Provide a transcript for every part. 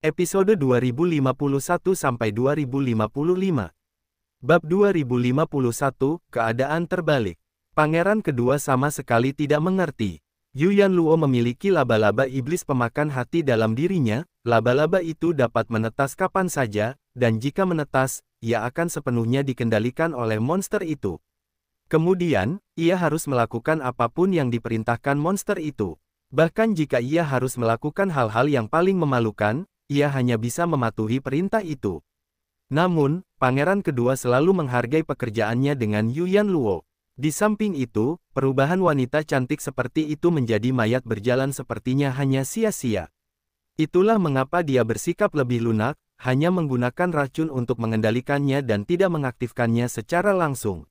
Episode 2051-2055 Bab 2051, Keadaan Terbalik Pangeran kedua sama sekali tidak mengerti. Yuan Luo memiliki laba-laba iblis pemakan hati dalam dirinya, laba-laba itu dapat menetas kapan saja, dan jika menetas, ia akan sepenuhnya dikendalikan oleh monster itu. Kemudian, ia harus melakukan apapun yang diperintahkan monster itu. Bahkan jika ia harus melakukan hal-hal yang paling memalukan, ia hanya bisa mematuhi perintah itu. Namun, pangeran kedua selalu menghargai pekerjaannya dengan Yuan Luo. Di samping itu, perubahan wanita cantik seperti itu menjadi mayat berjalan sepertinya hanya sia-sia. Itulah mengapa dia bersikap lebih lunak, hanya menggunakan racun untuk mengendalikannya dan tidak mengaktifkannya secara langsung.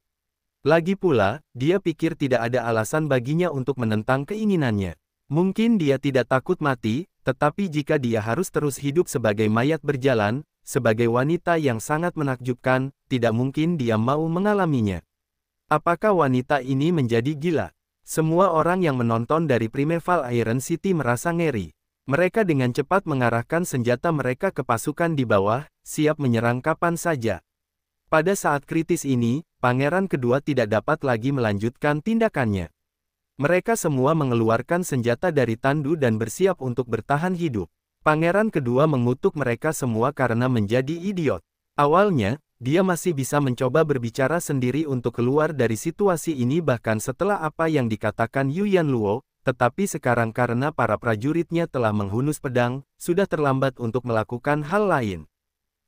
Lagi pula, dia pikir tidak ada alasan baginya untuk menentang keinginannya. Mungkin dia tidak takut mati, tetapi jika dia harus terus hidup sebagai mayat berjalan, sebagai wanita yang sangat menakjubkan, tidak mungkin dia mau mengalaminya. Apakah wanita ini menjadi gila? Semua orang yang menonton dari Primeval Iron City merasa ngeri. Mereka dengan cepat mengarahkan senjata mereka ke pasukan di bawah, siap menyerang kapan saja. Pada saat kritis ini, pangeran kedua tidak dapat lagi melanjutkan tindakannya. Mereka semua mengeluarkan senjata dari tandu dan bersiap untuk bertahan hidup. Pangeran kedua mengutuk mereka semua karena menjadi idiot. Awalnya, dia masih bisa mencoba berbicara sendiri untuk keluar dari situasi ini bahkan setelah apa yang dikatakan Yu Yan Luo, tetapi sekarang karena para prajuritnya telah menghunus pedang, sudah terlambat untuk melakukan hal lain.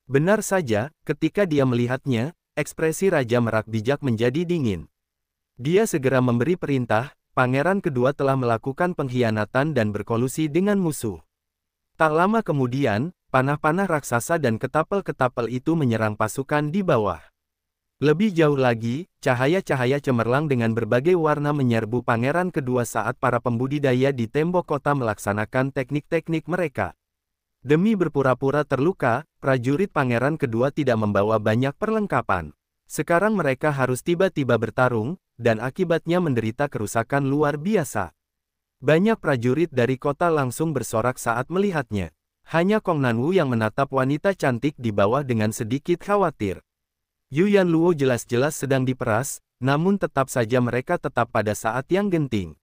Benar saja, ketika dia melihatnya, ekspresi Raja Merak bijak menjadi dingin. Dia segera memberi perintah, pangeran kedua telah melakukan pengkhianatan dan berkolusi dengan musuh. Tak lama kemudian, panah-panah raksasa dan ketapel-ketapel itu menyerang pasukan di bawah. Lebih jauh lagi, cahaya-cahaya cemerlang dengan berbagai warna menyerbu pangeran kedua saat para pembudidaya di tembok kota melaksanakan teknik-teknik mereka. Demi berpura-pura terluka, prajurit pangeran kedua tidak membawa banyak perlengkapan. Sekarang mereka harus tiba-tiba bertarung, dan akibatnya menderita kerusakan luar biasa. Banyak prajurit dari kota langsung bersorak saat melihatnya. Hanya Kong Nanwu yang menatap wanita cantik di bawah dengan sedikit khawatir. Yuan Luo jelas-jelas sedang diperas, namun tetap saja mereka tetap pada saat yang genting.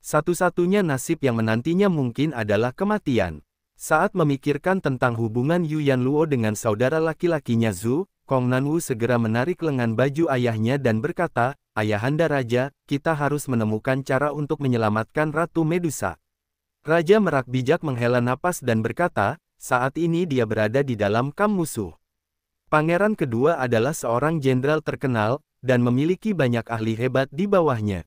Satu-satunya nasib yang menantinya mungkin adalah kematian. Saat memikirkan tentang hubungan Yuan Luo dengan saudara laki-lakinya Zhu, Kong Nanwu segera menarik lengan baju ayahnya dan berkata, Ayahanda Raja, kita harus menemukan cara untuk menyelamatkan Ratu Medusa. Raja Merak bijak menghela napas dan berkata, saat ini dia berada di dalam kam musuh. Pangeran kedua adalah seorang jenderal terkenal, dan memiliki banyak ahli hebat di bawahnya.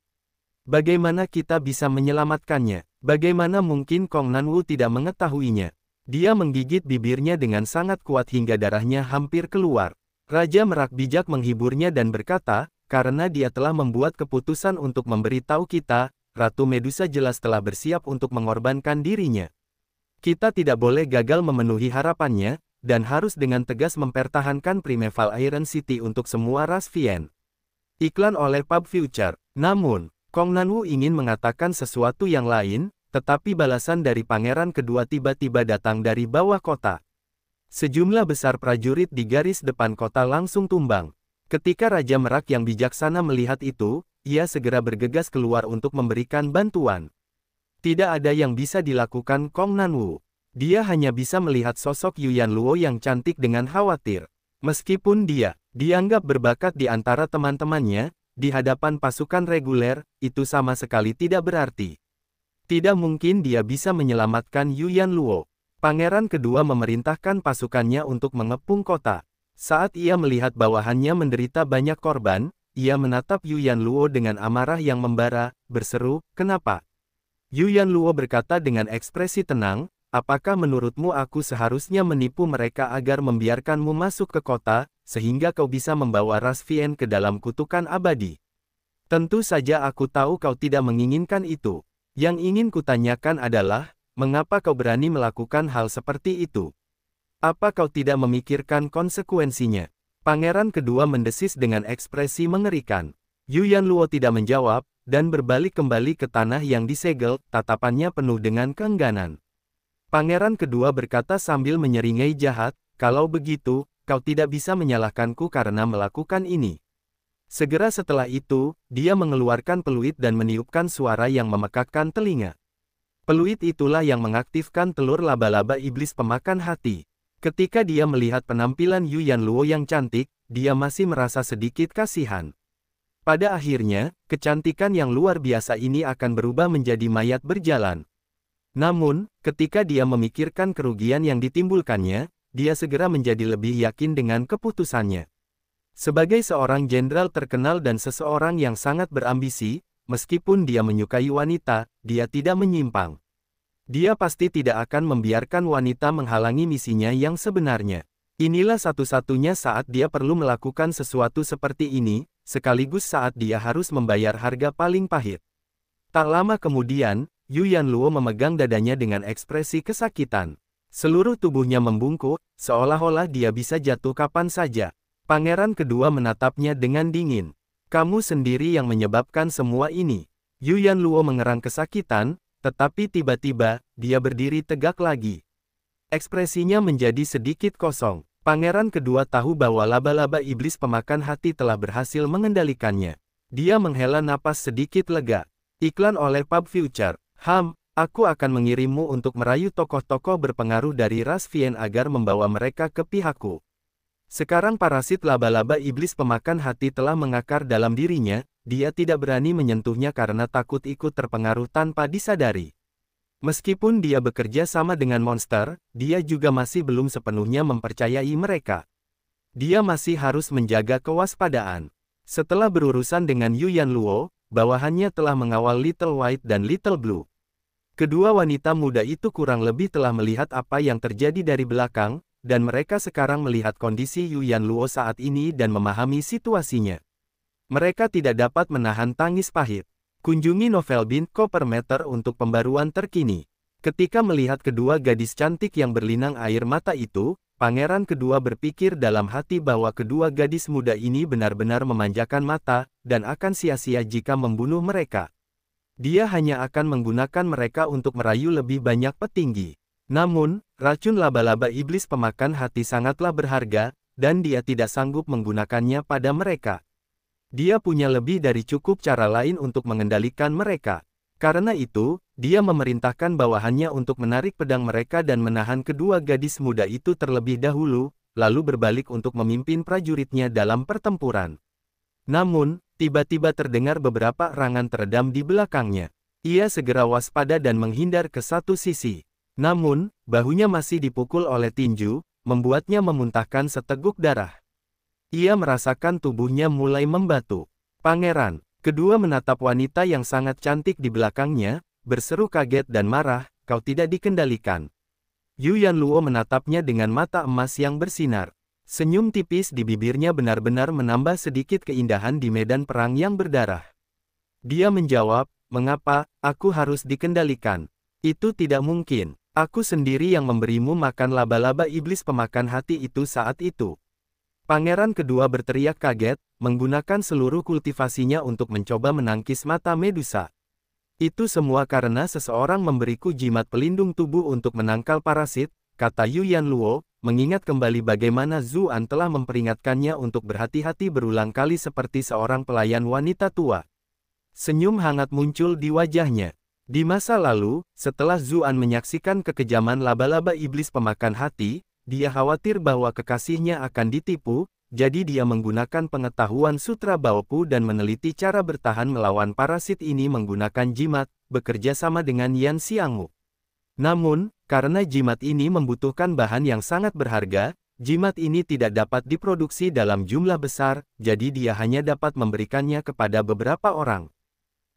Bagaimana kita bisa menyelamatkannya? Bagaimana mungkin Kong Nanwu tidak mengetahuinya? Dia menggigit bibirnya dengan sangat kuat hingga darahnya hampir keluar. Raja Merak bijak menghiburnya dan berkata, karena dia telah membuat keputusan untuk memberitahu kita, Ratu Medusa jelas telah bersiap untuk mengorbankan dirinya. Kita tidak boleh gagal memenuhi harapannya, dan harus dengan tegas mempertahankan Primeval Iron City untuk semua ras Vien. Iklan oleh Pub Future. Namun, Kong Nanwu ingin mengatakan sesuatu yang lain, tetapi balasan dari pangeran kedua tiba-tiba datang dari bawah kota. Sejumlah besar prajurit di garis depan kota langsung tumbang. Ketika Raja Merak yang bijaksana melihat itu, ia segera bergegas keluar untuk memberikan bantuan. Tidak ada yang bisa dilakukan Kong Nanwu. Dia hanya bisa melihat sosok Yuan Luo yang cantik dengan khawatir. Meskipun dia dianggap berbakat di antara teman-temannya, di hadapan pasukan reguler, itu sama sekali tidak berarti. Tidak mungkin dia bisa menyelamatkan Yuan Luo. Pangeran kedua memerintahkan pasukannya untuk mengepung kota. Saat ia melihat bawahannya menderita banyak korban, ia menatap Yuan Luo dengan amarah yang membara, berseru, kenapa? Yuan Luo berkata dengan ekspresi tenang, apakah menurutmu aku seharusnya menipu mereka agar membiarkanmu masuk ke kota, sehingga kau bisa membawa Ras Vien ke dalam kutukan abadi? Tentu saja aku tahu kau tidak menginginkan itu. Yang ingin kutanyakan adalah, mengapa kau berani melakukan hal seperti itu? Apa kau tidak memikirkan konsekuensinya? Pangeran kedua mendesis dengan ekspresi mengerikan. Yuan Luo tidak menjawab, dan berbalik kembali ke tanah yang disegel, tatapannya penuh dengan keengganan. Pangeran kedua berkata sambil menyeringai jahat, kalau begitu, kau tidak bisa menyalahkanku karena melakukan ini. Segera setelah itu, dia mengeluarkan peluit dan meniupkan suara yang memekakkan telinga. Peluit itulah yang mengaktifkan telur laba-laba iblis pemakan hati. Ketika dia melihat penampilan Yuan Luo yang cantik, dia masih merasa sedikit kasihan. Pada akhirnya, kecantikan yang luar biasa ini akan berubah menjadi mayat berjalan. Namun, ketika dia memikirkan kerugian yang ditimbulkannya, dia segera menjadi lebih yakin dengan keputusannya. Sebagai seorang jenderal terkenal dan seseorang yang sangat berambisi, meskipun dia menyukai wanita, dia tidak menyimpang. Dia pasti tidak akan membiarkan wanita menghalangi misinya yang sebenarnya. Inilah satu-satunya saat dia perlu melakukan sesuatu seperti ini, sekaligus saat dia harus membayar harga paling pahit. Tak lama kemudian, Yu Luo memegang dadanya dengan ekspresi kesakitan. Seluruh tubuhnya membungkuk, seolah-olah dia bisa jatuh kapan saja. Pangeran kedua menatapnya dengan dingin. Kamu sendiri yang menyebabkan semua ini. Yu Luo mengerang kesakitan, tetapi tiba-tiba, dia berdiri tegak lagi. Ekspresinya menjadi sedikit kosong. Pangeran kedua tahu bahwa laba-laba iblis pemakan hati telah berhasil mengendalikannya. Dia menghela napas sedikit lega. Iklan oleh Pub Future. Ham, aku akan mengirimmu untuk merayu tokoh-tokoh berpengaruh dari ras Vien agar membawa mereka ke pihakku. Sekarang parasit laba-laba iblis pemakan hati telah mengakar dalam dirinya, dia tidak berani menyentuhnya karena takut ikut terpengaruh tanpa disadari. Meskipun dia bekerja sama dengan monster, dia juga masih belum sepenuhnya mempercayai mereka. Dia masih harus menjaga kewaspadaan. Setelah berurusan dengan Yuan Luo, bawahannya telah mengawal Little White dan Little Blue. Kedua wanita muda itu kurang lebih telah melihat apa yang terjadi dari belakang, dan mereka sekarang melihat kondisi Yuan Luo saat ini dan memahami situasinya. Mereka tidak dapat menahan tangis pahit. Kunjungi novel Bint Kopermeter meter untuk pembaruan terkini. Ketika melihat kedua gadis cantik yang berlinang air mata itu, pangeran kedua berpikir dalam hati bahwa kedua gadis muda ini benar-benar memanjakan mata, dan akan sia-sia jika membunuh mereka. Dia hanya akan menggunakan mereka untuk merayu lebih banyak petinggi. Namun, racun laba-laba iblis pemakan hati sangatlah berharga, dan dia tidak sanggup menggunakannya pada mereka. Dia punya lebih dari cukup cara lain untuk mengendalikan mereka. Karena itu, dia memerintahkan bawahannya untuk menarik pedang mereka dan menahan kedua gadis muda itu terlebih dahulu, lalu berbalik untuk memimpin prajuritnya dalam pertempuran. Namun, tiba-tiba terdengar beberapa erangan teredam di belakangnya. Ia segera waspada dan menghindar ke satu sisi. Namun, bahunya masih dipukul oleh tinju, membuatnya memuntahkan seteguk darah. Ia merasakan tubuhnya mulai membatu. Pangeran, kedua menatap wanita yang sangat cantik di belakangnya, berseru kaget dan marah, kau tidak dikendalikan. Yu Luo menatapnya dengan mata emas yang bersinar. Senyum tipis di bibirnya benar-benar menambah sedikit keindahan di medan perang yang berdarah. Dia menjawab, mengapa, aku harus dikendalikan? Itu tidak mungkin. Aku sendiri yang memberimu makan laba-laba iblis pemakan hati itu saat itu. Pangeran kedua berteriak kaget, menggunakan seluruh kultivasinya untuk mencoba menangkis mata Medusa. Itu semua karena seseorang memberiku jimat pelindung tubuh untuk menangkal parasit, kata Yu Yan Luo, mengingat kembali bagaimana Zuan telah memperingatkannya untuk berhati-hati berulang kali seperti seorang pelayan wanita tua. Senyum hangat muncul di wajahnya. Di masa lalu, setelah Zuan menyaksikan kekejaman laba-laba iblis pemakan hati, dia khawatir bahwa kekasihnya akan ditipu, jadi dia menggunakan pengetahuan sutra Baopu dan meneliti cara bertahan melawan parasit ini menggunakan jimat, bekerja sama dengan Yan Xiangmu. Namun, karena jimat ini membutuhkan bahan yang sangat berharga, jimat ini tidak dapat diproduksi dalam jumlah besar, jadi dia hanya dapat memberikannya kepada beberapa orang.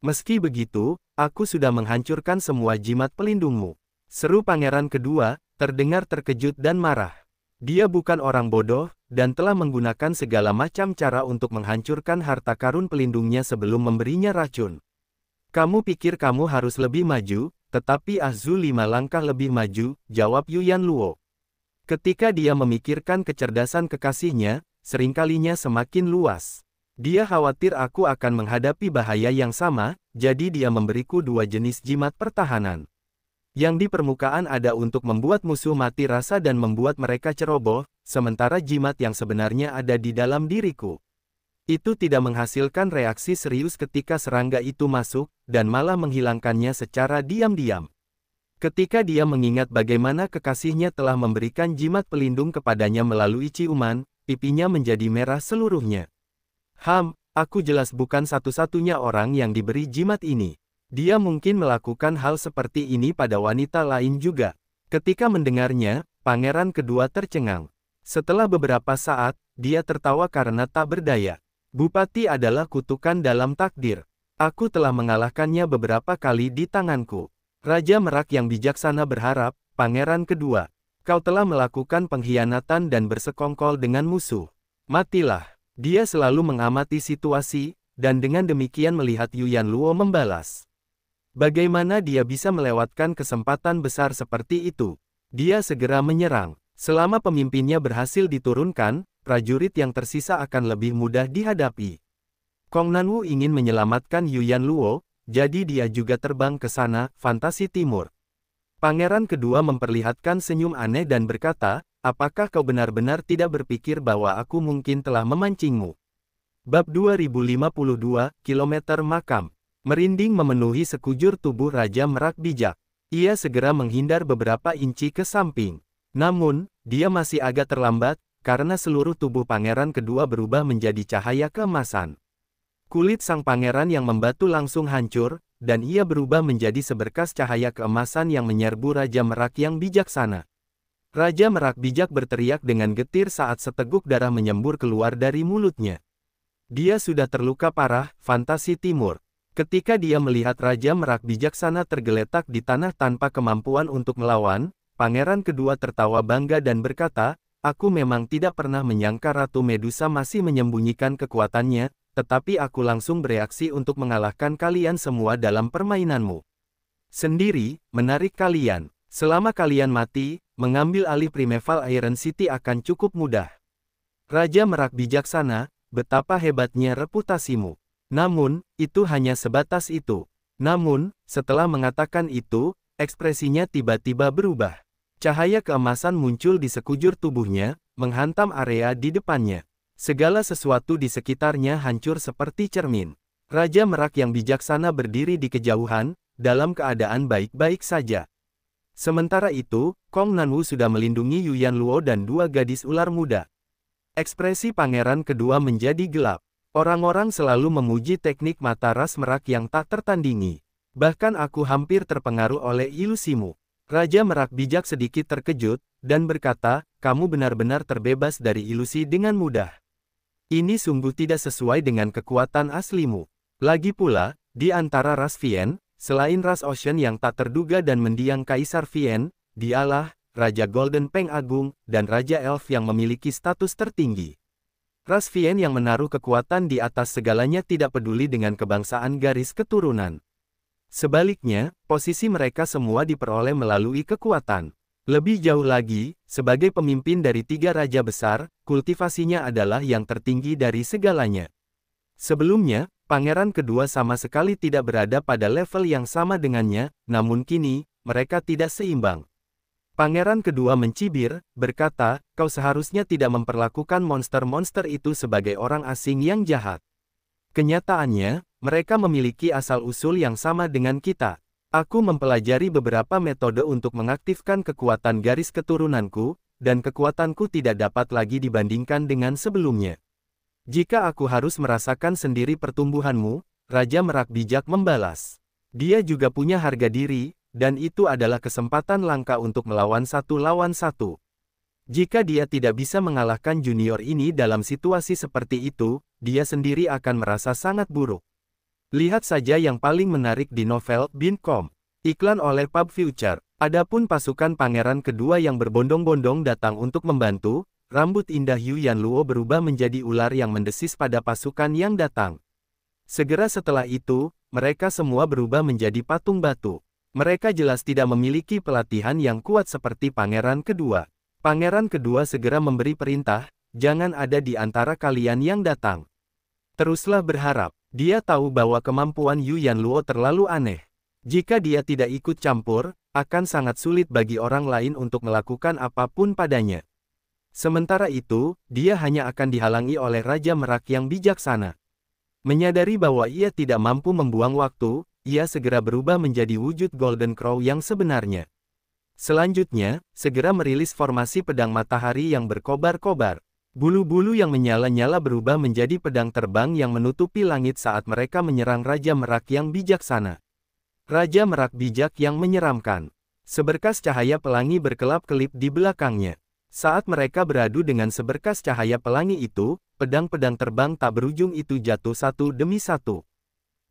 Meski begitu, aku sudah menghancurkan semua jimat pelindungmu. Seru pangeran kedua, terdengar terkejut dan marah. Dia bukan orang bodoh, dan telah menggunakan segala macam cara untuk menghancurkan harta karun pelindungnya sebelum memberinya racun. Kamu pikir kamu harus lebih maju, tetapi Azu lima langkah lebih maju, jawab Yuyan Luo. Ketika dia memikirkan kecerdasan kekasihnya, seringkalinya semakin luas. Dia khawatir aku akan menghadapi bahaya yang sama, jadi dia memberiku dua jenis jimat pertahanan. Yang di permukaan ada untuk membuat musuh mati rasa dan membuat mereka ceroboh, sementara jimat yang sebenarnya ada di dalam diriku. Itu tidak menghasilkan reaksi serius ketika serangga itu masuk, dan malah menghilangkannya secara diam-diam. Ketika dia mengingat bagaimana kekasihnya telah memberikan jimat pelindung kepadanya melalui ciuman, pipinya menjadi merah seluruhnya. Ham, aku jelas bukan satu-satunya orang yang diberi jimat ini. Dia mungkin melakukan hal seperti ini pada wanita lain juga. Ketika mendengarnya, pangeran kedua tercengang. Setelah beberapa saat, dia tertawa karena tak berdaya. Bupati adalah kutukan dalam takdir. Aku telah mengalahkannya beberapa kali di tanganku. Raja Merak yang bijaksana berharap, pangeran kedua, kau telah melakukan pengkhianatan dan bersekongkol dengan musuh. Matilah. Dia selalu mengamati situasi, dan dengan demikian melihat Yuan Luo membalas. Bagaimana dia bisa melewatkan kesempatan besar seperti itu? Dia segera menyerang. Selama pemimpinnya berhasil diturunkan, prajurit yang tersisa akan lebih mudah dihadapi. Kong Nanwu ingin menyelamatkan Yuan Luo, jadi dia juga terbang ke sana, fantasi timur. Pangeran kedua memperlihatkan senyum aneh dan berkata, Apakah kau benar-benar tidak berpikir bahwa aku mungkin telah memancingmu? Bab 2052, Kilometer Makam. Merinding memenuhi sekujur tubuh Raja Merak Bijak. Ia segera menghindar beberapa inci ke samping. Namun, dia masih agak terlambat, karena seluruh tubuh pangeran kedua berubah menjadi cahaya keemasan. Kulit sang pangeran yang membatu langsung hancur, dan ia berubah menjadi seberkas cahaya keemasan yang menyerbu Raja Merak yang bijaksana. Raja Merak bijak berteriak dengan getir saat seteguk darah menyembur keluar dari mulutnya. Dia sudah terluka parah, fantasi timur. Ketika dia melihat Raja Merak bijaksana tergeletak di tanah tanpa kemampuan untuk melawan, pangeran kedua tertawa bangga dan berkata, Aku memang tidak pernah menyangka Ratu Medusa masih menyembunyikan kekuatannya, tetapi aku langsung bereaksi untuk mengalahkan kalian semua dalam permainanmu. Sendiri, menarik kalian. Selama kalian mati, mengambil alih Primeval Iron City akan cukup mudah. Raja Merak bijaksana, betapa hebatnya reputasimu. Namun, itu hanya sebatas itu. Namun, setelah mengatakan itu, ekspresinya tiba-tiba berubah. Cahaya keemasan muncul di sekujur tubuhnya, menghantam area di depannya. Segala sesuatu di sekitarnya hancur seperti cermin. Raja Merak yang bijaksana berdiri di kejauhan, dalam keadaan baik-baik saja. Sementara itu, Kong Nanwu sudah melindungi Yuan Luo dan dua gadis ular muda. Ekspresi pangeran kedua menjadi gelap. Orang-orang selalu memuji teknik mata ras merak yang tak tertandingi. Bahkan aku hampir terpengaruh oleh ilusimu. Raja merak bijak sedikit terkejut, dan berkata, kamu benar-benar terbebas dari ilusi dengan mudah. Ini sungguh tidak sesuai dengan kekuatan aslimu. Lagi pula, di antara ras Vien. Selain Ras Ocean yang tak terduga dan mendiang Kaisar Vien, dialah, Raja Golden Peng Agung, dan Raja Elf yang memiliki status tertinggi. Ras Vien yang menaruh kekuatan di atas segalanya tidak peduli dengan kebangsaan garis keturunan. Sebaliknya, posisi mereka semua diperoleh melalui kekuatan. Lebih jauh lagi, sebagai pemimpin dari tiga raja besar, kultivasinya adalah yang tertinggi dari segalanya. Sebelumnya, pangeran kedua sama sekali tidak berada pada level yang sama dengannya, namun kini, mereka tidak seimbang. Pangeran kedua mencibir, berkata, kau seharusnya tidak memperlakukan monster-monster itu sebagai orang asing yang jahat. Kenyataannya, mereka memiliki asal-usul yang sama dengan kita. Aku mempelajari beberapa metode untuk mengaktifkan kekuatan garis keturunanku, dan kekuatanku tidak dapat lagi dibandingkan dengan sebelumnya. Jika aku harus merasakan sendiri pertumbuhanmu, Raja Merak bijak membalas. Dia juga punya harga diri, dan itu adalah kesempatan langka untuk melawan satu lawan satu. Jika dia tidak bisa mengalahkan junior ini dalam situasi seperti itu, dia sendiri akan merasa sangat buruk. Lihat saja yang paling menarik di novel Bincom. Iklan oleh Pub Future. Adapun pasukan pangeran kedua yang berbondong-bondong datang untuk membantu, Rambut indah Yu Luo berubah menjadi ular yang mendesis pada pasukan yang datang. Segera setelah itu, mereka semua berubah menjadi patung batu. Mereka jelas tidak memiliki pelatihan yang kuat seperti pangeran kedua. Pangeran kedua segera memberi perintah, jangan ada di antara kalian yang datang. Teruslah berharap, dia tahu bahwa kemampuan Yu Luo terlalu aneh. Jika dia tidak ikut campur, akan sangat sulit bagi orang lain untuk melakukan apapun padanya. Sementara itu, dia hanya akan dihalangi oleh Raja Merak yang bijaksana. Menyadari bahwa ia tidak mampu membuang waktu, ia segera berubah menjadi wujud Golden Crow yang sebenarnya. Selanjutnya, segera merilis formasi pedang matahari yang berkobar-kobar. Bulu-bulu yang menyala-nyala berubah menjadi pedang terbang yang menutupi langit saat mereka menyerang Raja Merak yang bijaksana. Raja Merak bijak yang menyeramkan. Seberkas cahaya pelangi berkelap-kelip di belakangnya. Saat mereka beradu dengan seberkas cahaya pelangi itu, pedang-pedang terbang tak berujung itu jatuh satu demi satu.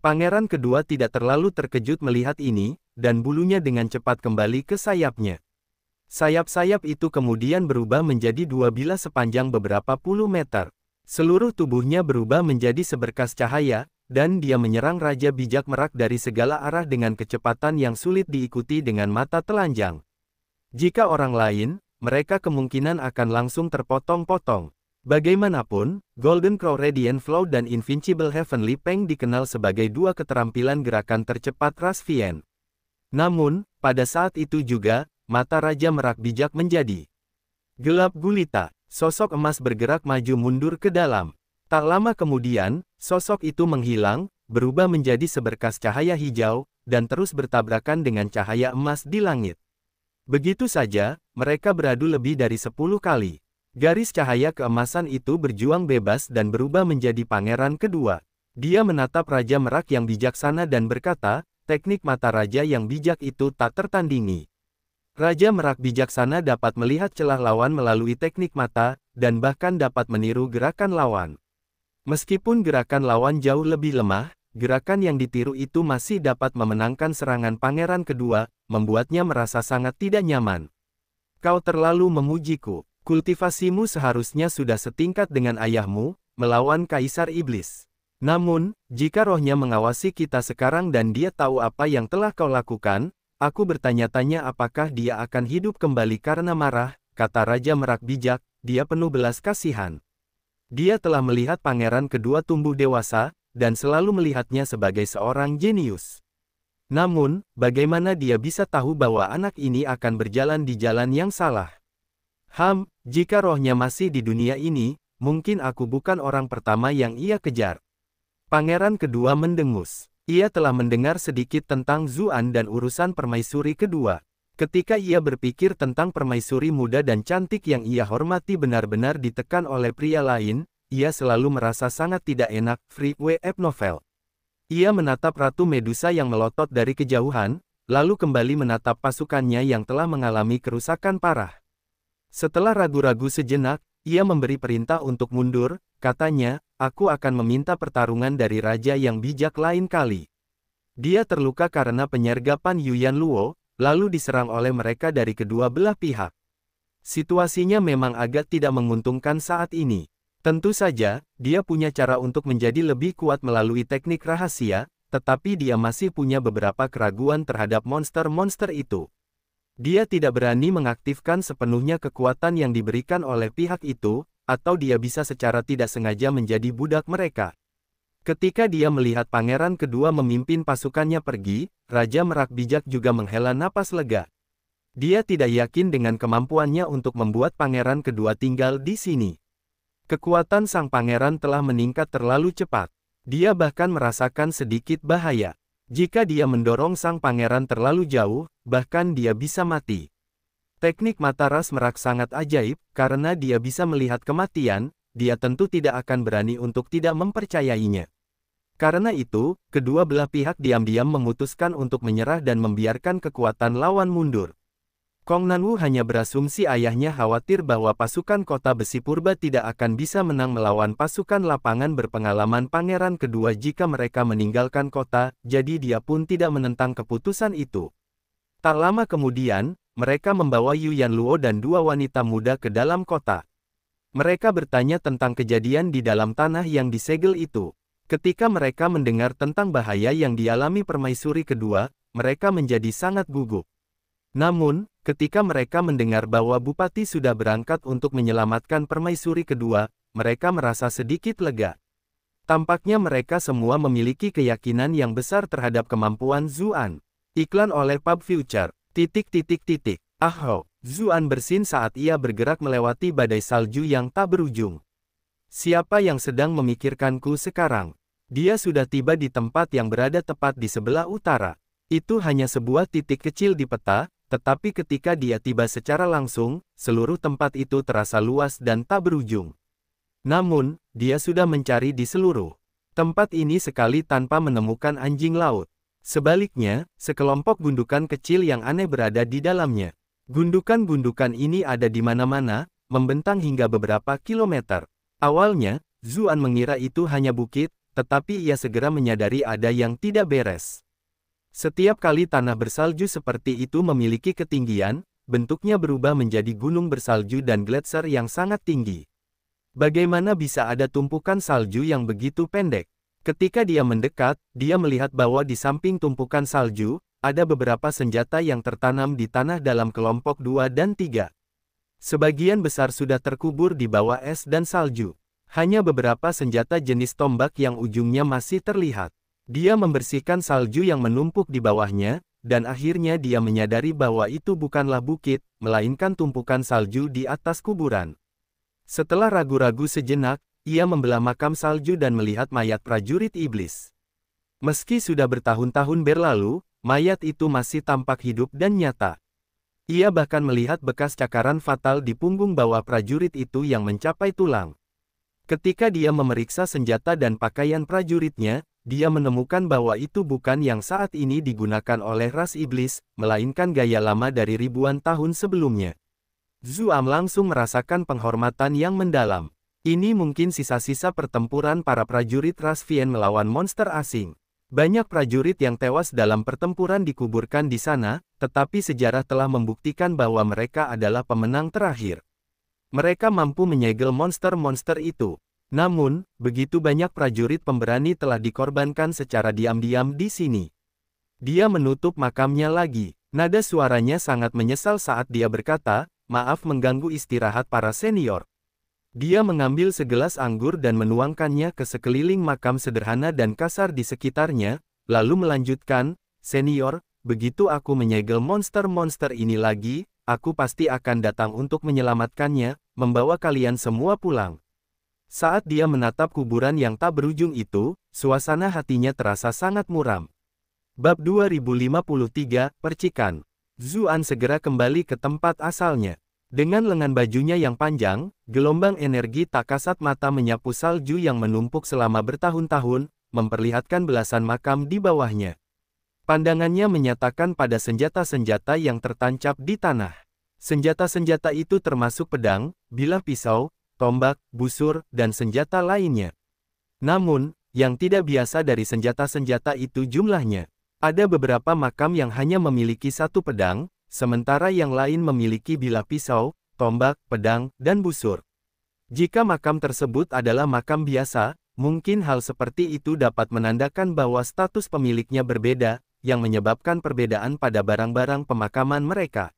Pangeran kedua tidak terlalu terkejut melihat ini, dan bulunya dengan cepat kembali ke sayapnya. Sayap-sayap itu kemudian berubah menjadi dua bilah sepanjang beberapa puluh meter. Seluruh tubuhnya berubah menjadi seberkas cahaya, dan dia menyerang Raja Bijak Merak dari segala arah dengan kecepatan yang sulit diikuti dengan mata telanjang. Jika orang lain, mereka kemungkinan akan langsung terpotong-potong. Bagaimanapun, Golden Crow Radiant Flow dan Invincible Heavenly Peng dikenal sebagai dua keterampilan gerakan tercepat ras Vien. Namun, pada saat itu juga, mata Raja Merak bijak menjadi gelap gulita, sosok emas bergerak maju mundur ke dalam. Tak lama kemudian, sosok itu menghilang, berubah menjadi seberkas cahaya hijau, dan terus bertabrakan dengan cahaya emas di langit. Begitu saja, mereka beradu lebih dari sepuluh kali. Garis cahaya keemasan itu berjuang bebas dan berubah menjadi pangeran kedua. Dia menatap Raja Merak yang bijaksana dan berkata, teknik mata Raja yang bijak itu tak tertandingi. Raja Merak bijaksana dapat melihat celah lawan melalui teknik mata, dan bahkan dapat meniru gerakan lawan. Meskipun gerakan lawan jauh lebih lemah, Gerakan yang ditiru itu masih dapat memenangkan serangan pangeran kedua, membuatnya merasa sangat tidak nyaman. Kau terlalu memujiku. Kultivasimu seharusnya sudah setingkat dengan ayahmu, melawan Kaisar Iblis. Namun, jika rohnya mengawasi kita sekarang dan dia tahu apa yang telah kau lakukan, aku bertanya-tanya apakah dia akan hidup kembali karena marah, kata Raja Merak bijak, dia penuh belas kasihan. Dia telah melihat pangeran kedua tumbuh dewasa, dan selalu melihatnya sebagai seorang jenius. Namun, bagaimana dia bisa tahu bahwa anak ini akan berjalan di jalan yang salah? Ham, jika rohnya masih di dunia ini, mungkin aku bukan orang pertama yang ia kejar. Pangeran kedua mendengus. Ia telah mendengar sedikit tentang Zuan dan urusan permaisuri kedua. Ketika ia berpikir tentang permaisuri muda dan cantik yang ia hormati benar-benar ditekan oleh pria lain, ia selalu merasa sangat tidak enak, Free W.F. Novel. Ia menatap Ratu Medusa yang melotot dari kejauhan, lalu kembali menatap pasukannya yang telah mengalami kerusakan parah. Setelah ragu-ragu sejenak, ia memberi perintah untuk mundur, katanya, aku akan meminta pertarungan dari raja yang bijak lain kali. Dia terluka karena penyergapan Yuan Luo, lalu diserang oleh mereka dari kedua belah pihak. Situasinya memang agak tidak menguntungkan saat ini. Tentu saja, dia punya cara untuk menjadi lebih kuat melalui teknik rahasia, tetapi dia masih punya beberapa keraguan terhadap monster-monster itu. Dia tidak berani mengaktifkan sepenuhnya kekuatan yang diberikan oleh pihak itu, atau dia bisa secara tidak sengaja menjadi budak mereka. Ketika dia melihat pangeran kedua memimpin pasukannya pergi, Raja Merak Bijak juga menghela napas lega. Dia tidak yakin dengan kemampuannya untuk membuat pangeran kedua tinggal di sini. Kekuatan sang pangeran telah meningkat terlalu cepat. Dia bahkan merasakan sedikit bahaya. Jika dia mendorong sang pangeran terlalu jauh, bahkan dia bisa mati. Teknik mata ras merak sangat ajaib, karena dia bisa melihat kematian, dia tentu tidak akan berani untuk tidak mempercayainya. Karena itu, kedua belah pihak diam-diam memutuskan untuk menyerah dan membiarkan kekuatan lawan mundur. Kong Nanwu hanya berasumsi ayahnya khawatir bahwa pasukan kota besi purba tidak akan bisa menang melawan pasukan lapangan berpengalaman pangeran kedua jika mereka meninggalkan kota, jadi dia pun tidak menentang keputusan itu. Tak lama kemudian, mereka membawa Yu Yan Luo dan dua wanita muda ke dalam kota. Mereka bertanya tentang kejadian di dalam tanah yang disegel itu. Ketika mereka mendengar tentang bahaya yang dialami permaisuri kedua, mereka menjadi sangat gugup. Namun, ketika mereka mendengar bahwa bupati sudah berangkat untuk menyelamatkan permaisuri kedua, mereka merasa sedikit lega. Tampaknya mereka semua memiliki keyakinan yang besar terhadap kemampuan Zuan. Iklan oleh Pub Future. Titik titik titik. Aho. Ah, Zuan bersin saat ia bergerak melewati badai salju yang tak berujung. Siapa yang sedang memikirkanku sekarang? Dia sudah tiba di tempat yang berada tepat di sebelah utara. Itu hanya sebuah titik kecil di peta, tetapi ketika dia tiba secara langsung, seluruh tempat itu terasa luas dan tak berujung. Namun, dia sudah mencari di seluruh tempat ini sekali tanpa menemukan anjing laut. Sebaliknya, sekelompok gundukan kecil yang aneh berada di dalamnya. Gundukan-gundukan ini ada di mana-mana, membentang hingga beberapa kilometer. Awalnya, Zuan mengira itu hanya bukit, tetapi ia segera menyadari ada yang tidak beres. Setiap kali tanah bersalju seperti itu memiliki ketinggian, bentuknya berubah menjadi gunung bersalju dan gletser yang sangat tinggi. Bagaimana bisa ada tumpukan salju yang begitu pendek? Ketika dia mendekat, dia melihat bahwa di samping tumpukan salju, ada beberapa senjata yang tertanam di tanah dalam kelompok 2 dan 3. Sebagian besar sudah terkubur di bawah es dan salju. Hanya beberapa senjata jenis tombak yang ujungnya masih terlihat. Dia membersihkan salju yang menumpuk di bawahnya, dan akhirnya dia menyadari bahwa itu bukanlah bukit, melainkan tumpukan salju di atas kuburan. Setelah ragu-ragu sejenak, ia membelah makam salju dan melihat mayat prajurit iblis. Meski sudah bertahun-tahun berlalu, mayat itu masih tampak hidup dan nyata. Ia bahkan melihat bekas cakaran fatal di punggung bawah prajurit itu yang mencapai tulang. Ketika dia memeriksa senjata dan pakaian prajuritnya, dia menemukan bahwa itu bukan yang saat ini digunakan oleh ras iblis, melainkan gaya lama dari ribuan tahun sebelumnya. Zuam langsung merasakan penghormatan yang mendalam. Ini mungkin sisa-sisa pertempuran para prajurit ras Vien melawan monster asing. Banyak prajurit yang tewas dalam pertempuran dikuburkan di sana, tetapi sejarah telah membuktikan bahwa mereka adalah pemenang terakhir. Mereka mampu menyegel monster-monster itu. Namun, begitu banyak prajurit pemberani telah dikorbankan secara diam-diam di sini. Dia menutup makamnya lagi. Nada suaranya sangat menyesal saat dia berkata, maaf mengganggu istirahat para senior. Dia mengambil segelas anggur dan menuangkannya ke sekeliling makam sederhana dan kasar di sekitarnya, lalu melanjutkan, senior, begitu aku menyegel monster-monster ini lagi, aku pasti akan datang untuk menyelamatkannya, membawa kalian semua pulang. Saat dia menatap kuburan yang tak berujung itu, suasana hatinya terasa sangat muram. Bab 2053, Percikan Zuan segera kembali ke tempat asalnya. Dengan lengan bajunya yang panjang, gelombang energi tak kasat mata menyapu salju yang menumpuk selama bertahun-tahun, memperlihatkan belasan makam di bawahnya. Pandangannya menyatakan pada senjata-senjata yang tertancap di tanah. Senjata-senjata itu termasuk pedang, bilah pisau, tombak, busur, dan senjata lainnya. Namun, yang tidak biasa dari senjata-senjata itu jumlahnya. Ada beberapa makam yang hanya memiliki satu pedang, sementara yang lain memiliki bilah pisau, tombak, pedang, dan busur. Jika makam tersebut adalah makam biasa, mungkin hal seperti itu dapat menandakan bahwa status pemiliknya berbeda, yang menyebabkan perbedaan pada barang-barang pemakaman mereka.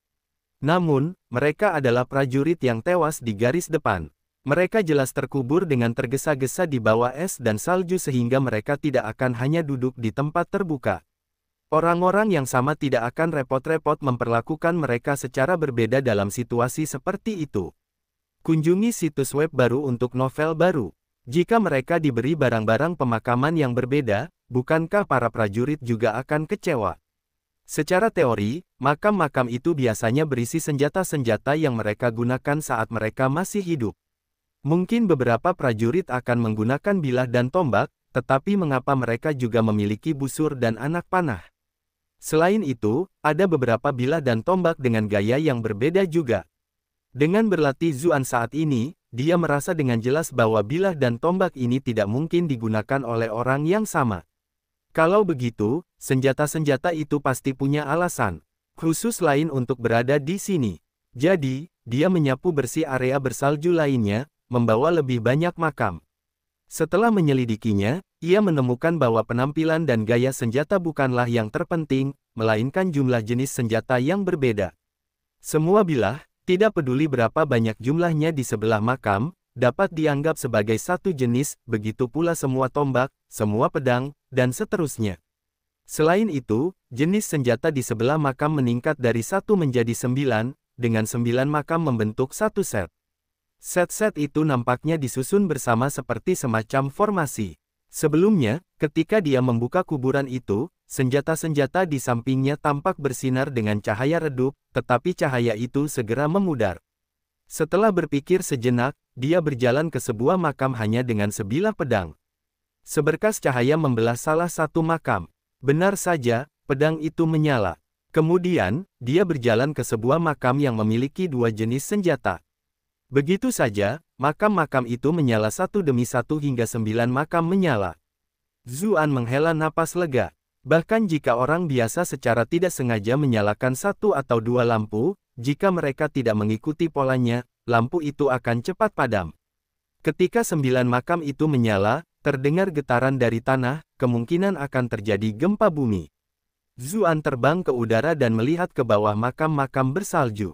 Namun, mereka adalah prajurit yang tewas di garis depan. Mereka jelas terkubur dengan tergesa-gesa di bawah es dan salju sehingga mereka tidak akan hanya duduk di tempat terbuka. Orang-orang yang sama tidak akan repot-repot memperlakukan mereka secara berbeda dalam situasi seperti itu. Kunjungi situs web baru untuk novel baru. Jika mereka diberi barang-barang pemakaman yang berbeda, bukankah para prajurit juga akan kecewa? Secara teori, makam-makam itu biasanya berisi senjata-senjata yang mereka gunakan saat mereka masih hidup. Mungkin beberapa prajurit akan menggunakan bilah dan tombak, tetapi mengapa mereka juga memiliki busur dan anak panah? Selain itu, ada beberapa bilah dan tombak dengan gaya yang berbeda juga. Dengan berlatih Zuan saat ini, dia merasa dengan jelas bahwa bilah dan tombak ini tidak mungkin digunakan oleh orang yang sama. Kalau begitu, senjata-senjata itu pasti punya alasan, khusus lain untuk berada di sini. Jadi, dia menyapu bersih area bersalju lainnya, membawa lebih banyak makam. Setelah menyelidikinya, ia menemukan bahwa penampilan dan gaya senjata bukanlah yang terpenting, melainkan jumlah jenis senjata yang berbeda. Semua bilah, tidak peduli berapa banyak jumlahnya di sebelah makam, dapat dianggap sebagai satu jenis, begitu pula semua tombak, semua pedang, dan seterusnya. Selain itu, jenis senjata di sebelah makam meningkat dari satu menjadi sembilan, dengan sembilan makam membentuk satu set. Set-set itu nampaknya disusun bersama seperti semacam formasi. Sebelumnya, ketika dia membuka kuburan itu, senjata-senjata di sampingnya tampak bersinar dengan cahaya redup, tetapi cahaya itu segera memudar. Setelah berpikir sejenak, dia berjalan ke sebuah makam hanya dengan sebilah pedang. Seberkas cahaya membelah salah satu makam. Benar saja, pedang itu menyala. Kemudian, dia berjalan ke sebuah makam yang memiliki dua jenis senjata. Begitu saja, makam-makam itu menyala satu demi satu hingga sembilan makam menyala. Zuan menghela napas lega. Bahkan jika orang biasa secara tidak sengaja menyalakan satu atau dua lampu, jika mereka tidak mengikuti polanya, lampu itu akan cepat padam. Ketika sembilan makam itu menyala, terdengar getaran dari tanah, kemungkinan akan terjadi gempa bumi. Zuan terbang ke udara dan melihat ke bawah makam-makam bersalju.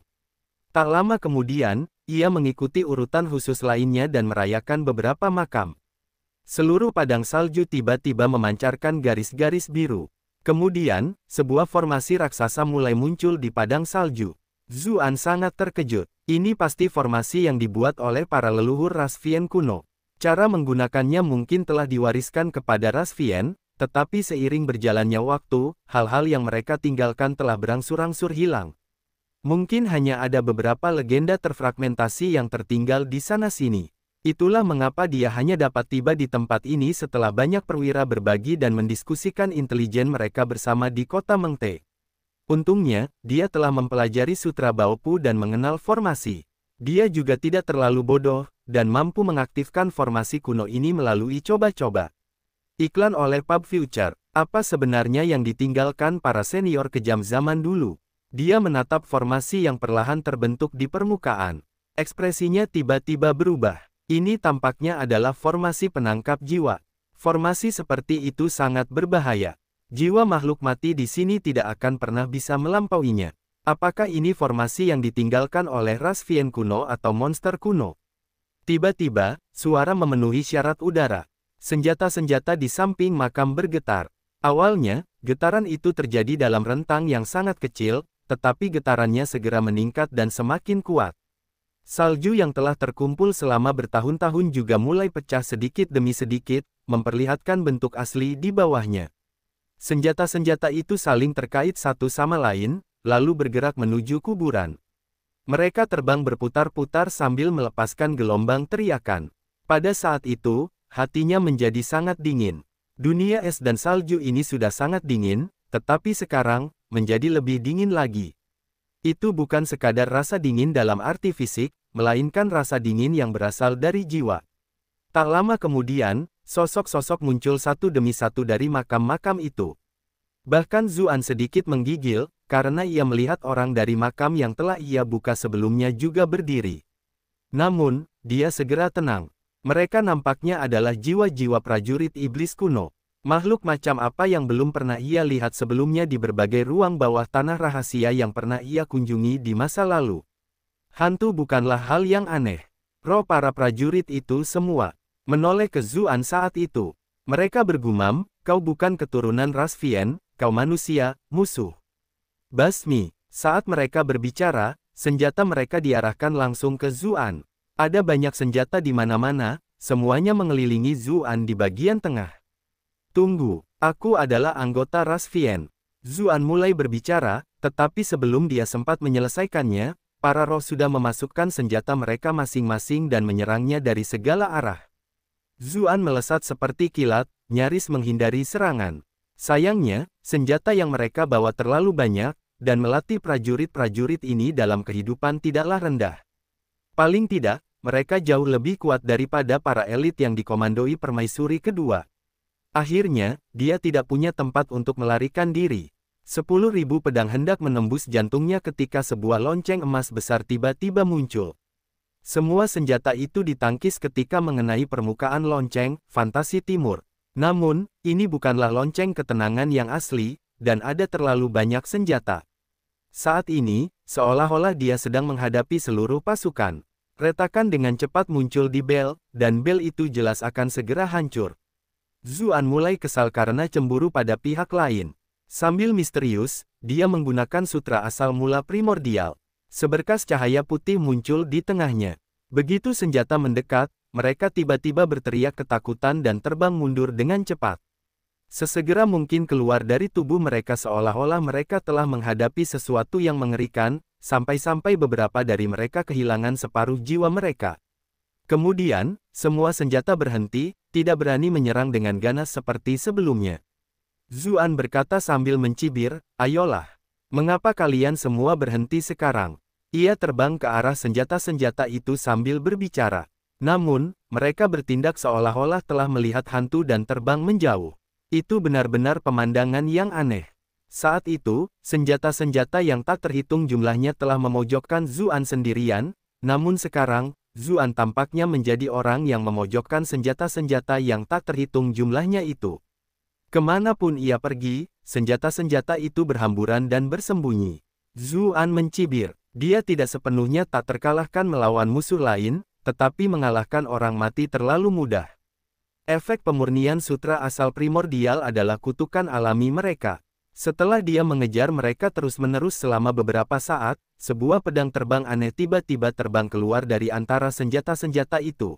Tak lama kemudian, ia mengikuti urutan khusus lainnya dan merayakan beberapa makam. Seluruh padang salju tiba-tiba memancarkan garis-garis biru. Kemudian, sebuah formasi raksasa mulai muncul di padang salju. Zuan sangat terkejut. Ini pasti formasi yang dibuat oleh para leluhur Rasvien kuno. Cara menggunakannya mungkin telah diwariskan kepada Rasvien, tetapi seiring berjalannya waktu, hal-hal yang mereka tinggalkan telah berangsur-angsur hilang. Mungkin hanya ada beberapa legenda terfragmentasi yang tertinggal di sana-sini. Itulah mengapa dia hanya dapat tiba di tempat ini setelah banyak perwira berbagi dan mendiskusikan intelijen mereka bersama di kota Mengte. Untungnya, dia telah mempelajari sutra Baopu dan mengenal formasi. Dia juga tidak terlalu bodoh, dan mampu mengaktifkan formasi kuno ini melalui coba-coba. Iklan oleh Pub Future, apa sebenarnya yang ditinggalkan para senior kejam zaman dulu? Dia menatap formasi yang perlahan terbentuk di permukaan. Ekspresinya tiba-tiba berubah. Ini tampaknya adalah formasi penangkap jiwa. Formasi seperti itu sangat berbahaya. Jiwa makhluk mati di sini tidak akan pernah bisa melampauinya. Apakah ini formasi yang ditinggalkan oleh ras Vien kuno atau monster kuno? Tiba-tiba, suara memenuhi syarat udara. Senjata-senjata di samping makam bergetar. Awalnya, getaran itu terjadi dalam rentang yang sangat kecil, tetapi getarannya segera meningkat dan semakin kuat. Salju yang telah terkumpul selama bertahun-tahun juga mulai pecah sedikit demi sedikit, memperlihatkan bentuk asli di bawahnya. Senjata-senjata itu saling terkait satu sama lain, lalu bergerak menuju kuburan. Mereka terbang berputar-putar sambil melepaskan gelombang teriakan. Pada saat itu, hatinya menjadi sangat dingin. Dunia es dan salju ini sudah sangat dingin, tetapi sekarang, menjadi lebih dingin lagi. Itu bukan sekadar rasa dingin dalam arti fisik, melainkan rasa dingin yang berasal dari jiwa. Tak lama kemudian, sosok-sosok muncul satu demi satu dari makam-makam itu. Bahkan Zuan sedikit menggigil, karena ia melihat orang dari makam yang telah ia buka sebelumnya juga berdiri. Namun, dia segera tenang. Mereka nampaknya adalah jiwa-jiwa prajurit iblis kuno. Makhluk macam apa yang belum pernah ia lihat sebelumnya di berbagai ruang bawah tanah rahasia yang pernah ia kunjungi di masa lalu. Hantu bukanlah hal yang aneh. Roh para prajurit itu semua menoleh ke Zuan saat itu. Mereka bergumam, kau bukan keturunan Rasvien, kau manusia, musuh. Basmi, saat mereka berbicara, senjata mereka diarahkan langsung ke Zuan. Ada banyak senjata di mana-mana, semuanya mengelilingi Zuan di bagian tengah. Tunggu, aku adalah anggota ras Vien. Zuan mulai berbicara, tetapi sebelum dia sempat menyelesaikannya, para roh sudah memasukkan senjata mereka masing-masing dan menyerangnya dari segala arah. Zuan melesat seperti kilat, nyaris menghindari serangan. Sayangnya, senjata yang mereka bawa terlalu banyak, dan melatih prajurit-prajurit ini dalam kehidupan tidaklah rendah. Paling tidak, mereka jauh lebih kuat daripada para elit yang dikomandoi permaisuri kedua. Akhirnya, dia tidak punya tempat untuk melarikan diri. Sepuluh ribu pedang hendak menembus jantungnya ketika sebuah lonceng emas besar tiba-tiba muncul. Semua senjata itu ditangkis ketika mengenai permukaan lonceng, fantasi timur. Namun, ini bukanlah lonceng ketenangan yang asli, dan ada terlalu banyak senjata. Saat ini, seolah-olah dia sedang menghadapi seluruh pasukan. Retakan dengan cepat muncul di bel, dan bel itu jelas akan segera hancur. Zuan mulai kesal karena cemburu pada pihak lain. Sambil misterius, dia menggunakan sutra asal mula primordial. Seberkas cahaya putih muncul di tengahnya. Begitu senjata mendekat, mereka tiba-tiba berteriak ketakutan dan terbang mundur dengan cepat. Sesegera mungkin keluar dari tubuh mereka seolah-olah mereka telah menghadapi sesuatu yang mengerikan, sampai-sampai beberapa dari mereka kehilangan separuh jiwa mereka. Kemudian, semua senjata berhenti, tidak berani menyerang dengan ganas seperti sebelumnya. Zuan berkata sambil mencibir, ayolah. Mengapa kalian semua berhenti sekarang? Ia terbang ke arah senjata-senjata itu sambil berbicara. Namun, mereka bertindak seolah-olah telah melihat hantu dan terbang menjauh. Itu benar-benar pemandangan yang aneh. Saat itu, senjata-senjata yang tak terhitung jumlahnya telah memojokkan Zuan sendirian, namun sekarang, Zuan tampaknya menjadi orang yang memojokkan senjata-senjata yang tak terhitung jumlahnya itu. Kemanapun ia pergi, senjata-senjata itu berhamburan dan bersembunyi. Zuan mencibir. Dia tidak sepenuhnya tak terkalahkan melawan musuh lain, tetapi mengalahkan orang mati terlalu mudah. Efek pemurnian sutra asal primordial adalah kutukan alami mereka. Setelah dia mengejar mereka terus-menerus selama beberapa saat, sebuah pedang terbang aneh tiba-tiba terbang keluar dari antara senjata-senjata itu.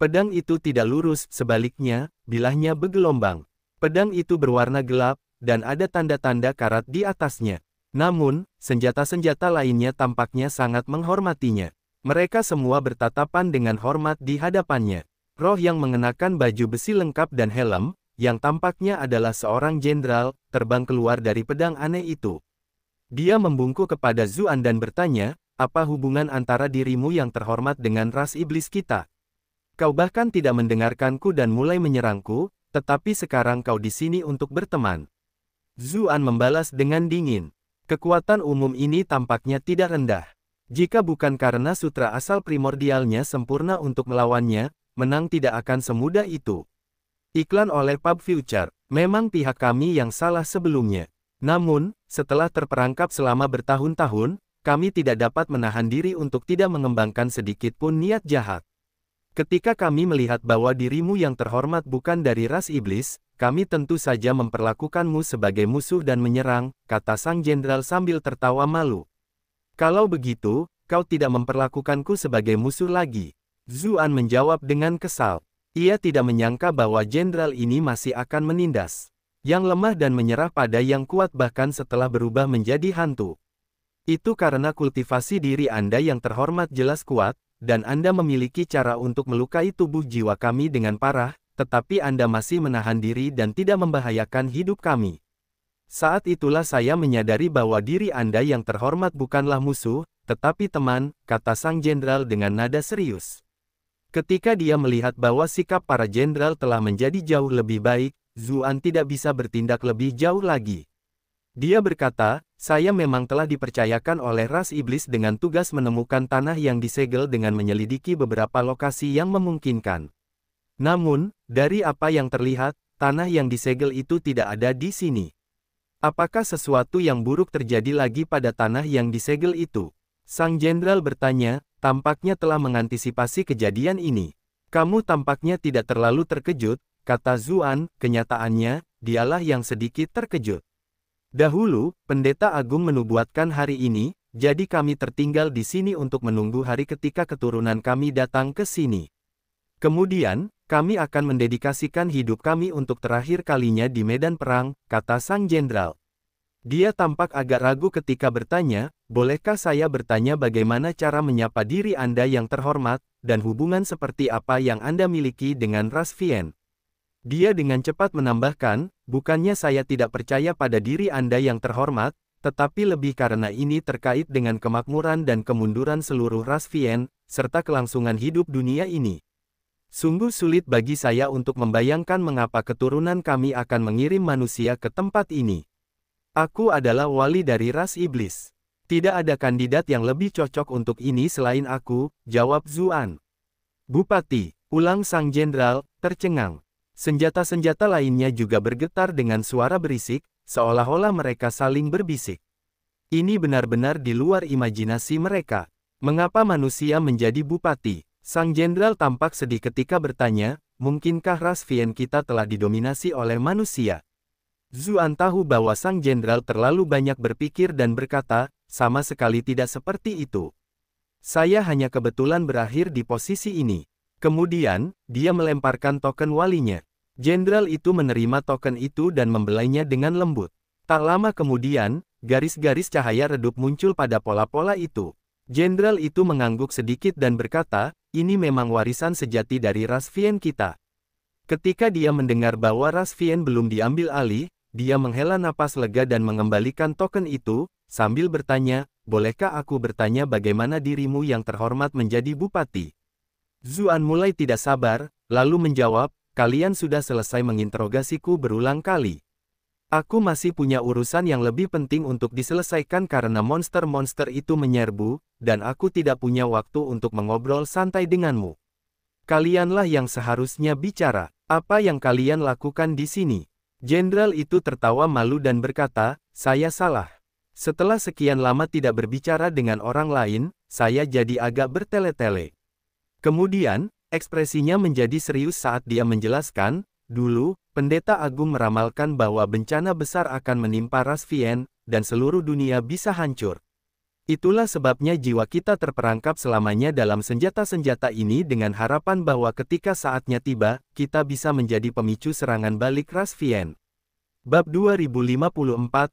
Pedang itu tidak lurus, sebaliknya, bilahnya bergelombang. Pedang itu berwarna gelap, dan ada tanda-tanda karat di atasnya. Namun, senjata-senjata lainnya tampaknya sangat menghormatinya. Mereka semua bertatapan dengan hormat di hadapannya. Roh yang mengenakan baju besi lengkap dan helm, yang tampaknya adalah seorang jenderal, terbang keluar dari pedang aneh itu. Dia membungkuk kepada Zuan dan bertanya, apa hubungan antara dirimu yang terhormat dengan ras iblis kita? Kau bahkan tidak mendengarkanku dan mulai menyerangku, tetapi sekarang kau di sini untuk berteman. Zuan membalas dengan dingin. Kekuatan umum ini tampaknya tidak rendah. Jika bukan karena sutra asal primordialnya sempurna untuk melawannya, menang tidak akan semudah itu. Iklan oleh Pub Future, memang pihak kami yang salah sebelumnya. Namun, setelah terperangkap selama bertahun-tahun, kami tidak dapat menahan diri untuk tidak mengembangkan sedikit pun niat jahat. Ketika kami melihat bahwa dirimu yang terhormat bukan dari ras iblis, kami tentu saja memperlakukanmu sebagai musuh dan menyerang, kata sang jenderal sambil tertawa malu. Kalau begitu, kau tidak memperlakukanku sebagai musuh lagi. Zuan menjawab dengan kesal. Ia tidak menyangka bahwa jenderal ini masih akan menindas yang lemah dan menyerah pada yang kuat bahkan setelah berubah menjadi hantu. Itu karena kultivasi diri Anda yang terhormat jelas kuat, dan Anda memiliki cara untuk melukai tubuh jiwa kami dengan parah, tetapi Anda masih menahan diri dan tidak membahayakan hidup kami. Saat itulah saya menyadari bahwa diri Anda yang terhormat bukanlah musuh, tetapi teman, kata sang jenderal dengan nada serius. Ketika dia melihat bahwa sikap para jenderal telah menjadi jauh lebih baik, Zuan tidak bisa bertindak lebih jauh lagi. Dia berkata, saya memang telah dipercayakan oleh ras iblis dengan tugas menemukan tanah yang disegel dengan menyelidiki beberapa lokasi yang memungkinkan. Namun, dari apa yang terlihat, tanah yang disegel itu tidak ada di sini. Apakah sesuatu yang buruk terjadi lagi pada tanah yang disegel itu? Sang jenderal bertanya, tampaknya telah mengantisipasi kejadian ini. Kamu tampaknya tidak terlalu terkejut, Kata Zuan, kenyataannya, dialah yang sedikit terkejut. Dahulu, pendeta agung menubuatkan hari ini, jadi kami tertinggal di sini untuk menunggu hari ketika keturunan kami datang ke sini. Kemudian, kami akan mendedikasikan hidup kami untuk terakhir kalinya di medan perang, kata sang jenderal. Dia tampak agak ragu ketika bertanya, bolehkah saya bertanya bagaimana cara menyapa diri Anda yang terhormat, dan hubungan seperti apa yang Anda miliki dengan Rasvien? Dia dengan cepat menambahkan, bukannya saya tidak percaya pada diri Anda yang terhormat, tetapi lebih karena ini terkait dengan kemakmuran dan kemunduran seluruh ras Vien, serta kelangsungan hidup dunia ini. Sungguh sulit bagi saya untuk membayangkan mengapa keturunan kami akan mengirim manusia ke tempat ini. Aku adalah wali dari ras iblis. Tidak ada kandidat yang lebih cocok untuk ini selain aku, jawab Zuan. Bupati, ulang sang jenderal, tercengang. Senjata-senjata lainnya juga bergetar dengan suara berisik, seolah-olah mereka saling berbisik. Ini benar-benar di luar imajinasi mereka. Mengapa manusia menjadi bupati? Sang jenderal tampak sedih ketika bertanya, mungkinkah ras Vien kita telah didominasi oleh manusia? Zuan tahu bahwa sang jenderal terlalu banyak berpikir dan berkata, sama sekali tidak seperti itu. Saya hanya kebetulan berakhir di posisi ini. Kemudian, dia melemparkan token walinya. Jenderal itu menerima token itu dan membelainya dengan lembut. Tak lama kemudian, garis-garis cahaya redup muncul pada pola-pola itu. Jenderal itu mengangguk sedikit dan berkata, ini memang warisan sejati dari ras Vien kita. Ketika dia mendengar bahwa ras Vien belum diambil alih, dia menghela napas lega dan mengembalikan token itu, sambil bertanya, bolehkah aku bertanya bagaimana dirimu yang terhormat menjadi bupati? Zuan mulai tidak sabar, lalu menjawab, Kalian sudah selesai menginterogasiku berulang kali. Aku masih punya urusan yang lebih penting untuk diselesaikan karena monster-monster itu menyerbu, dan aku tidak punya waktu untuk mengobrol santai denganmu. Kalianlah yang seharusnya bicara. Apa yang kalian lakukan di sini? Jenderal itu tertawa malu dan berkata, saya salah. Setelah sekian lama tidak berbicara dengan orang lain, saya jadi agak bertele-tele. Kemudian, Ekspresinya menjadi serius saat dia menjelaskan, dulu, Pendeta Agung meramalkan bahwa bencana besar akan menimpa ras dan seluruh dunia bisa hancur. Itulah sebabnya jiwa kita terperangkap selamanya dalam senjata-senjata ini dengan harapan bahwa ketika saatnya tiba, kita bisa menjadi pemicu serangan balik ras Bab 2054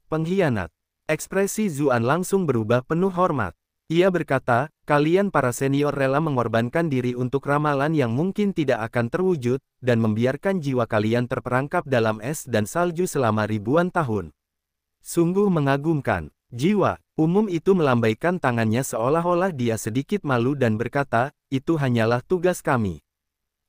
Pengkhianat Ekspresi Zuan langsung berubah penuh hormat. Ia berkata, kalian para senior rela mengorbankan diri untuk ramalan yang mungkin tidak akan terwujud, dan membiarkan jiwa kalian terperangkap dalam es dan salju selama ribuan tahun. Sungguh mengagumkan. Jiwa, umum itu melambaikan tangannya seolah-olah dia sedikit malu dan berkata, itu hanyalah tugas kami.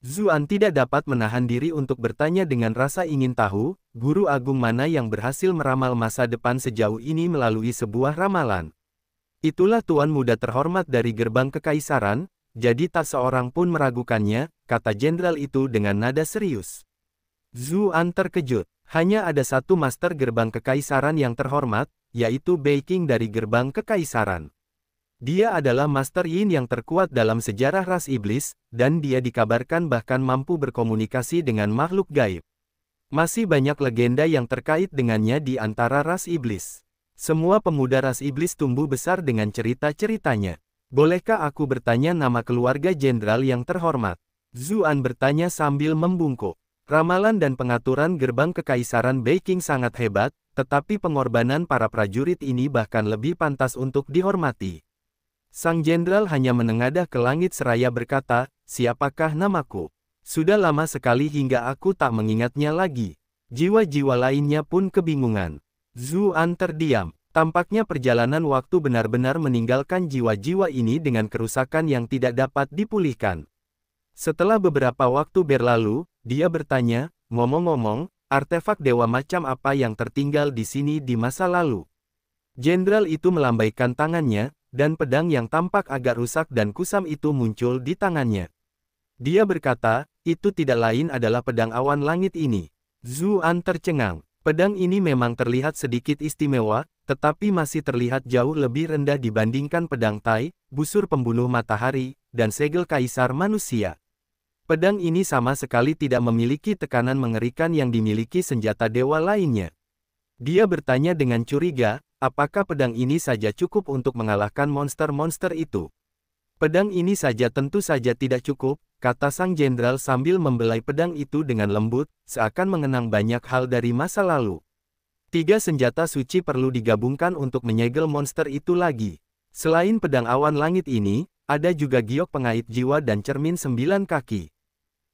Zuan tidak dapat menahan diri untuk bertanya dengan rasa ingin tahu, guru agung mana yang berhasil meramal masa depan sejauh ini melalui sebuah ramalan. Itulah tuan muda terhormat dari gerbang kekaisaran, jadi tak seorang pun meragukannya, kata jenderal itu dengan nada serius. Zuan terkejut. Hanya ada satu master gerbang kekaisaran yang terhormat, yaitu Beijing dari gerbang kekaisaran. Dia adalah master Yin yang terkuat dalam sejarah ras iblis, dan dia dikabarkan bahkan mampu berkomunikasi dengan makhluk gaib. Masih banyak legenda yang terkait dengannya di antara ras iblis. Semua pemuda ras iblis tumbuh besar dengan cerita-ceritanya. Bolehkah aku bertanya nama keluarga jenderal yang terhormat? Zuan bertanya sambil membungkuk. Ramalan dan pengaturan gerbang kekaisaran Beijing sangat hebat, tetapi pengorbanan para prajurit ini bahkan lebih pantas untuk dihormati. Sang jenderal hanya menengadah ke langit seraya berkata, siapakah namaku? Sudah lama sekali hingga aku tak mengingatnya lagi. Jiwa-jiwa lainnya pun kebingungan. Zuan terdiam. Tampaknya perjalanan waktu benar-benar meninggalkan jiwa-jiwa ini dengan kerusakan yang tidak dapat dipulihkan. Setelah beberapa waktu berlalu, dia bertanya, ngomong-ngomong, artefak dewa macam apa yang tertinggal di sini di masa lalu? Jenderal itu melambaikan tangannya, dan pedang yang tampak agak rusak dan kusam itu muncul di tangannya. Dia berkata, itu tidak lain adalah pedang awan langit ini. Zuan tercengang. Pedang ini memang terlihat sedikit istimewa, tetapi masih terlihat jauh lebih rendah dibandingkan pedang Tai, busur pembunuh matahari, dan segel kaisar manusia. Pedang ini sama sekali tidak memiliki tekanan mengerikan yang dimiliki senjata dewa lainnya. Dia bertanya dengan curiga, apakah pedang ini saja cukup untuk mengalahkan monster-monster itu? Pedang ini saja tentu saja tidak cukup, kata sang jenderal sambil membelai pedang itu dengan lembut, seakan mengenang banyak hal dari masa lalu. Tiga senjata suci perlu digabungkan untuk menyegel monster itu lagi. Selain pedang awan langit ini, ada juga giok pengait jiwa dan cermin sembilan kaki.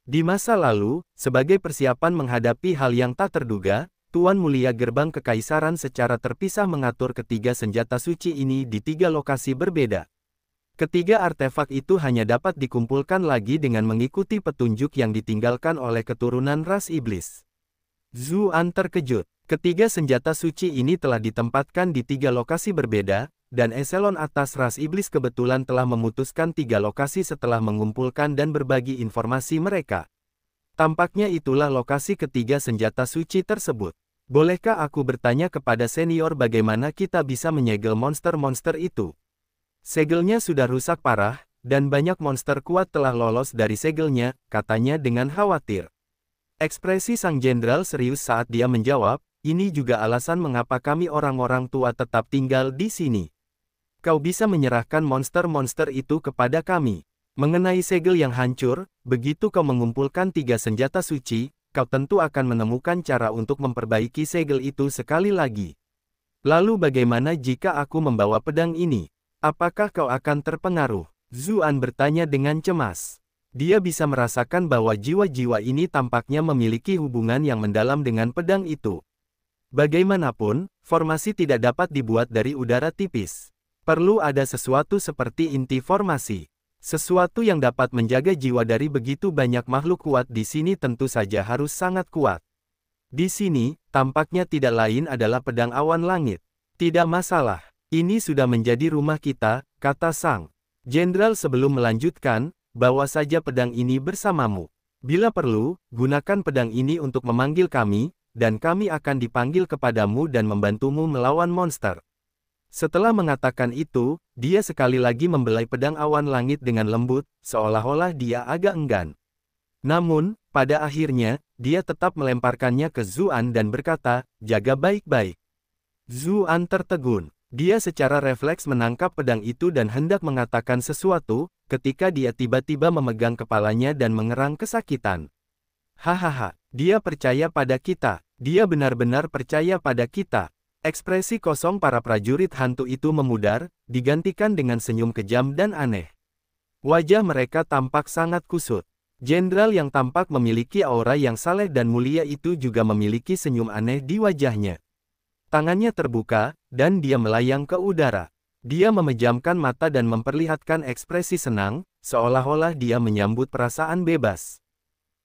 Di masa lalu, sebagai persiapan menghadapi hal yang tak terduga, Tuan Mulia Gerbang Kekaisaran secara terpisah mengatur ketiga senjata suci ini di tiga lokasi berbeda. Ketiga artefak itu hanya dapat dikumpulkan lagi dengan mengikuti petunjuk yang ditinggalkan oleh keturunan ras iblis. Zuan terkejut. Ketiga senjata suci ini telah ditempatkan di tiga lokasi berbeda, dan eselon atas ras iblis kebetulan telah memutuskan tiga lokasi setelah mengumpulkan dan berbagi informasi mereka. Tampaknya itulah lokasi ketiga senjata suci tersebut. Bolehkah aku bertanya kepada senior bagaimana kita bisa menyegel monster-monster itu? Segelnya sudah rusak parah, dan banyak monster kuat telah lolos dari segelnya, katanya dengan khawatir. Ekspresi sang jenderal serius saat dia menjawab, ini juga alasan mengapa kami orang-orang tua tetap tinggal di sini. Kau bisa menyerahkan monster-monster itu kepada kami. Mengenai segel yang hancur, begitu kau mengumpulkan tiga senjata suci, kau tentu akan menemukan cara untuk memperbaiki segel itu sekali lagi. Lalu bagaimana jika aku membawa pedang ini? Apakah kau akan terpengaruh? Zuan bertanya dengan cemas. Dia bisa merasakan bahwa jiwa-jiwa ini tampaknya memiliki hubungan yang mendalam dengan pedang itu. Bagaimanapun, formasi tidak dapat dibuat dari udara tipis. Perlu ada sesuatu seperti inti formasi. Sesuatu yang dapat menjaga jiwa dari begitu banyak makhluk kuat di sini tentu saja harus sangat kuat. Di sini, tampaknya tidak lain adalah pedang awan langit. Tidak masalah. Ini sudah menjadi rumah kita, kata Sang. Jenderal sebelum melanjutkan, bawa saja pedang ini bersamamu. Bila perlu, gunakan pedang ini untuk memanggil kami, dan kami akan dipanggil kepadamu dan membantumu melawan monster. Setelah mengatakan itu, dia sekali lagi membelai pedang awan langit dengan lembut, seolah-olah dia agak enggan. Namun, pada akhirnya, dia tetap melemparkannya ke Zuan dan berkata, jaga baik-baik. Zuan tertegun. Dia secara refleks menangkap pedang itu dan hendak mengatakan sesuatu, ketika dia tiba-tiba memegang kepalanya dan mengerang kesakitan. Hahaha, dia percaya pada kita, dia benar-benar percaya pada kita. Ekspresi kosong para prajurit hantu itu memudar, digantikan dengan senyum kejam dan aneh. Wajah mereka tampak sangat kusut. Jenderal yang tampak memiliki aura yang saleh dan mulia itu juga memiliki senyum aneh di wajahnya. Tangannya terbuka, dan dia melayang ke udara. Dia memejamkan mata dan memperlihatkan ekspresi senang, seolah-olah dia menyambut perasaan bebas.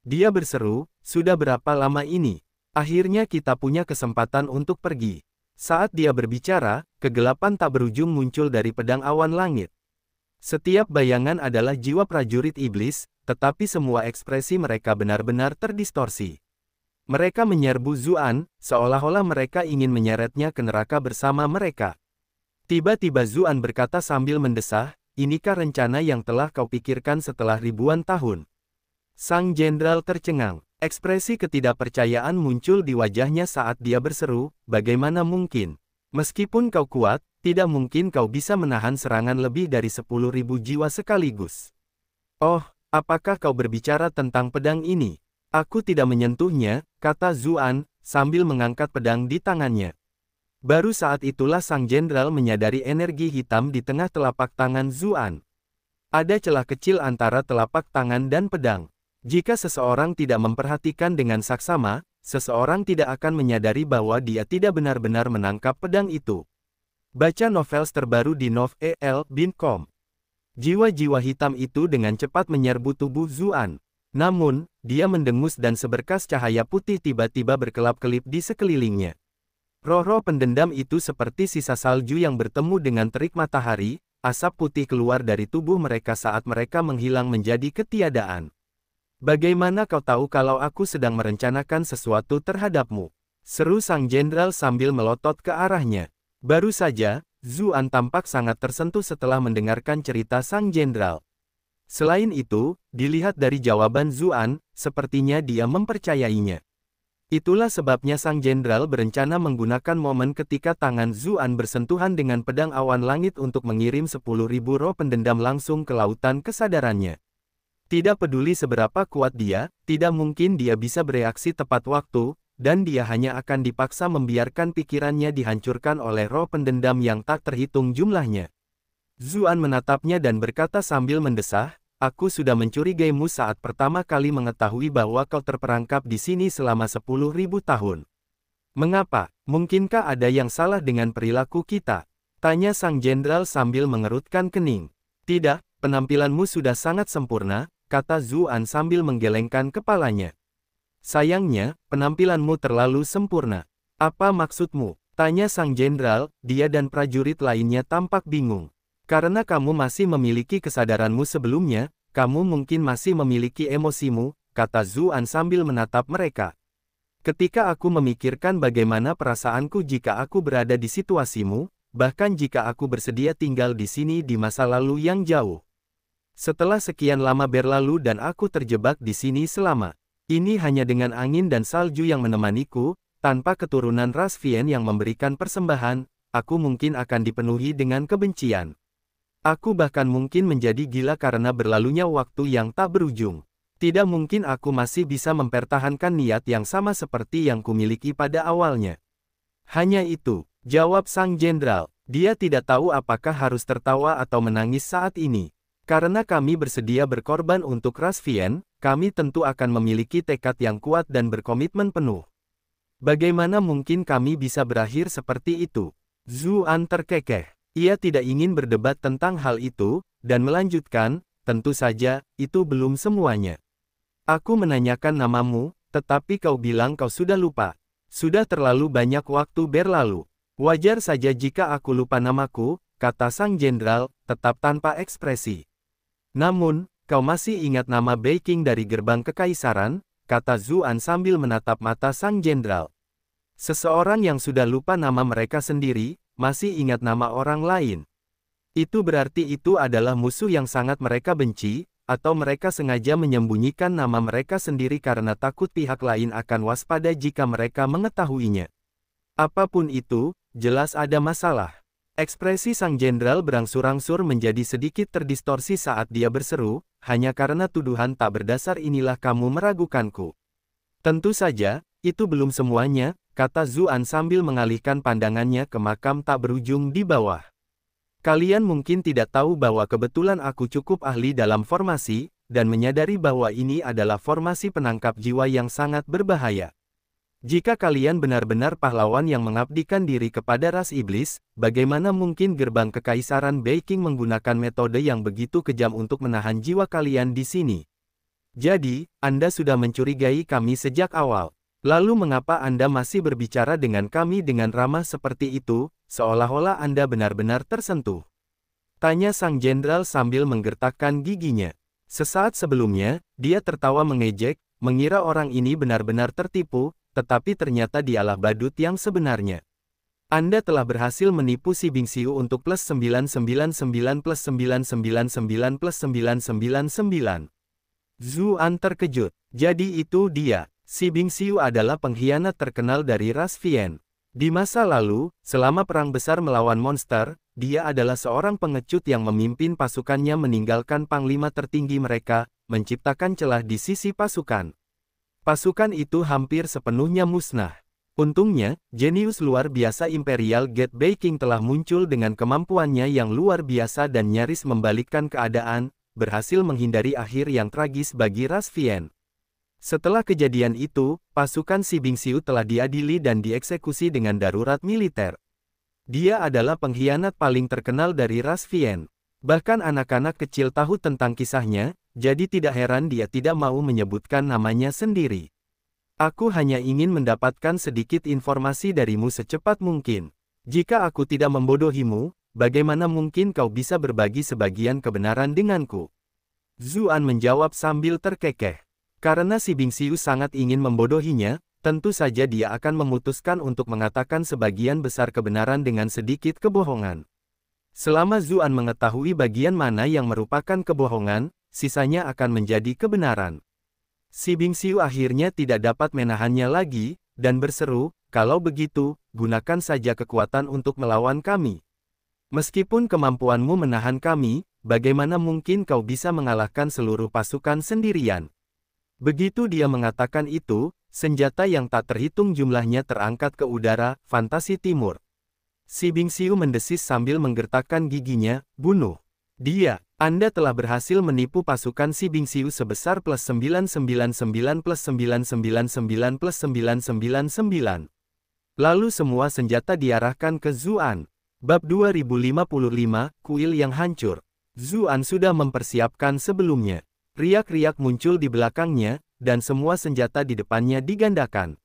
Dia berseru, sudah berapa lama ini? Akhirnya kita punya kesempatan untuk pergi. Saat dia berbicara, kegelapan tak berujung muncul dari pedang awan langit. Setiap bayangan adalah jiwa prajurit iblis, tetapi semua ekspresi mereka benar-benar terdistorsi. Mereka menyerbu Zuan, seolah-olah mereka ingin menyeretnya ke neraka bersama mereka. Tiba-tiba Zuan berkata sambil mendesah, inikah rencana yang telah kau pikirkan setelah ribuan tahun? Sang jenderal tercengang. Ekspresi ketidakpercayaan muncul di wajahnya saat dia berseru, bagaimana mungkin? Meskipun kau kuat, tidak mungkin kau bisa menahan serangan lebih dari sepuluh ribu jiwa sekaligus. Oh, apakah kau berbicara tentang pedang ini? Aku tidak menyentuhnya, kata Zuan, sambil mengangkat pedang di tangannya. Baru saat itulah sang jenderal menyadari energi hitam di tengah telapak tangan Zuan. Ada celah kecil antara telapak tangan dan pedang. Jika seseorang tidak memperhatikan dengan saksama, seseorang tidak akan menyadari bahwa dia tidak benar-benar menangkap pedang itu. Baca novel terbaru di novel.com. Jiwa-jiwa hitam itu dengan cepat menyerbu tubuh Zuan. Namun, dia mendengus dan seberkas cahaya putih tiba-tiba berkelap-kelip di sekelilingnya. Roh-roh pendendam itu seperti sisa salju yang bertemu dengan terik matahari, asap putih keluar dari tubuh mereka saat mereka menghilang menjadi ketiadaan. Bagaimana kau tahu kalau aku sedang merencanakan sesuatu terhadapmu? Seru sang jenderal sambil melotot ke arahnya. Baru saja, Zuan tampak sangat tersentuh setelah mendengarkan cerita sang jenderal. Selain itu, dilihat dari jawaban Zuan, sepertinya dia mempercayainya. Itulah sebabnya sang jenderal berencana menggunakan momen ketika tangan Zuan bersentuhan dengan pedang awan langit untuk mengirim 10.000 roh pendendam langsung ke lautan kesadarannya. Tidak peduli seberapa kuat dia, tidak mungkin dia bisa bereaksi tepat waktu, dan dia hanya akan dipaksa membiarkan pikirannya dihancurkan oleh roh pendendam yang tak terhitung jumlahnya. Zuan menatapnya dan berkata sambil mendesah, Aku sudah mencurigaimu saat pertama kali mengetahui bahwa kau terperangkap di sini selama sepuluh ribu tahun. Mengapa? Mungkinkah ada yang salah dengan perilaku kita? Tanya sang jenderal sambil mengerutkan kening. Tidak, penampilanmu sudah sangat sempurna, kata Zuan sambil menggelengkan kepalanya. Sayangnya, penampilanmu terlalu sempurna. Apa maksudmu? Tanya sang jenderal, dia dan prajurit lainnya tampak bingung. Karena kamu masih memiliki kesadaranmu sebelumnya, kamu mungkin masih memiliki emosimu, kata Zuan sambil menatap mereka. Ketika aku memikirkan bagaimana perasaanku jika aku berada di situasimu, bahkan jika aku bersedia tinggal di sini di masa lalu yang jauh. Setelah sekian lama berlalu dan aku terjebak di sini selama ini hanya dengan angin dan salju yang menemaniku, tanpa keturunan Rasvien yang memberikan persembahan, aku mungkin akan dipenuhi dengan kebencian. Aku bahkan mungkin menjadi gila karena berlalunya waktu yang tak berujung. Tidak mungkin aku masih bisa mempertahankan niat yang sama seperti yang kumiliki pada awalnya. Hanya itu, jawab sang jenderal. Dia tidak tahu apakah harus tertawa atau menangis saat ini. Karena kami bersedia berkorban untuk Rasvien, kami tentu akan memiliki tekad yang kuat dan berkomitmen penuh. Bagaimana mungkin kami bisa berakhir seperti itu? Zuan terkekeh. Ia tidak ingin berdebat tentang hal itu, dan melanjutkan, tentu saja, itu belum semuanya. Aku menanyakan namamu, tetapi kau bilang kau sudah lupa. Sudah terlalu banyak waktu berlalu. Wajar saja jika aku lupa namaku, kata sang jenderal, tetap tanpa ekspresi. Namun, kau masih ingat nama Beijing dari gerbang kekaisaran, kata Zuan sambil menatap mata sang jenderal. Seseorang yang sudah lupa nama mereka sendiri, masih ingat nama orang lain. Itu berarti itu adalah musuh yang sangat mereka benci, atau mereka sengaja menyembunyikan nama mereka sendiri karena takut pihak lain akan waspada jika mereka mengetahuinya. Apapun itu, jelas ada masalah. Ekspresi sang jenderal berangsur-angsur menjadi sedikit terdistorsi saat dia berseru, hanya karena tuduhan tak berdasar inilah kamu meragukanku. Tentu saja, itu belum semuanya, kata Zuan sambil mengalihkan pandangannya ke makam tak berujung di bawah. Kalian mungkin tidak tahu bahwa kebetulan aku cukup ahli dalam formasi, dan menyadari bahwa ini adalah formasi penangkap jiwa yang sangat berbahaya. Jika kalian benar-benar pahlawan yang mengabdikan diri kepada ras iblis, bagaimana mungkin gerbang kekaisaran Beijing menggunakan metode yang begitu kejam untuk menahan jiwa kalian di sini? Jadi, Anda sudah mencurigai kami sejak awal. Lalu mengapa Anda masih berbicara dengan kami dengan ramah seperti itu, seolah-olah Anda benar-benar tersentuh? Tanya sang jenderal sambil menggertakkan giginya. Sesaat sebelumnya, dia tertawa mengejek, mengira orang ini benar-benar tertipu, tetapi ternyata dialah badut yang sebenarnya. Anda telah berhasil menipu si Bingsiu untuk plus 999 plus 999 plus 999. Zuan terkejut. Jadi itu dia. Si Bingxiu adalah pengkhianat terkenal dari ras Vien. Di masa lalu, selama perang besar melawan monster, dia adalah seorang pengecut yang memimpin pasukannya meninggalkan panglima tertinggi mereka, menciptakan celah di sisi pasukan. Pasukan itu hampir sepenuhnya musnah. Untungnya, jenius luar biasa Imperial Gate Baking telah muncul dengan kemampuannya yang luar biasa dan nyaris membalikkan keadaan, berhasil menghindari akhir yang tragis bagi Ras Vien. Setelah kejadian itu, pasukan Si Bingxiu telah diadili dan dieksekusi dengan darurat militer. Dia adalah pengkhianat paling terkenal dari ras Vien. Bahkan anak-anak kecil tahu tentang kisahnya, jadi tidak heran dia tidak mau menyebutkan namanya sendiri. Aku hanya ingin mendapatkan sedikit informasi darimu secepat mungkin. Jika aku tidak membodohimu, bagaimana mungkin kau bisa berbagi sebagian kebenaran denganku? Zuan menjawab sambil terkekeh. Karena si Bingsiu sangat ingin membodohinya, tentu saja dia akan memutuskan untuk mengatakan sebagian besar kebenaran dengan sedikit kebohongan. Selama Zuan mengetahui bagian mana yang merupakan kebohongan, sisanya akan menjadi kebenaran. Si Bingsiu akhirnya tidak dapat menahannya lagi, dan berseru, kalau begitu, gunakan saja kekuatan untuk melawan kami. Meskipun kemampuanmu menahan kami, bagaimana mungkin kau bisa mengalahkan seluruh pasukan sendirian? Begitu dia mengatakan itu, senjata yang tak terhitung jumlahnya terangkat ke udara, fantasi timur. Si Bingsiu mendesis sambil menggertakkan giginya, bunuh. Dia, Anda telah berhasil menipu pasukan si Bingsiu sebesar plus 999 plus 999 plus 999. Lalu semua senjata diarahkan ke Zuan. Bab 2055, Kuil yang hancur. Zuan sudah mempersiapkan sebelumnya. Riak-riak muncul di belakangnya, dan semua senjata di depannya digandakan.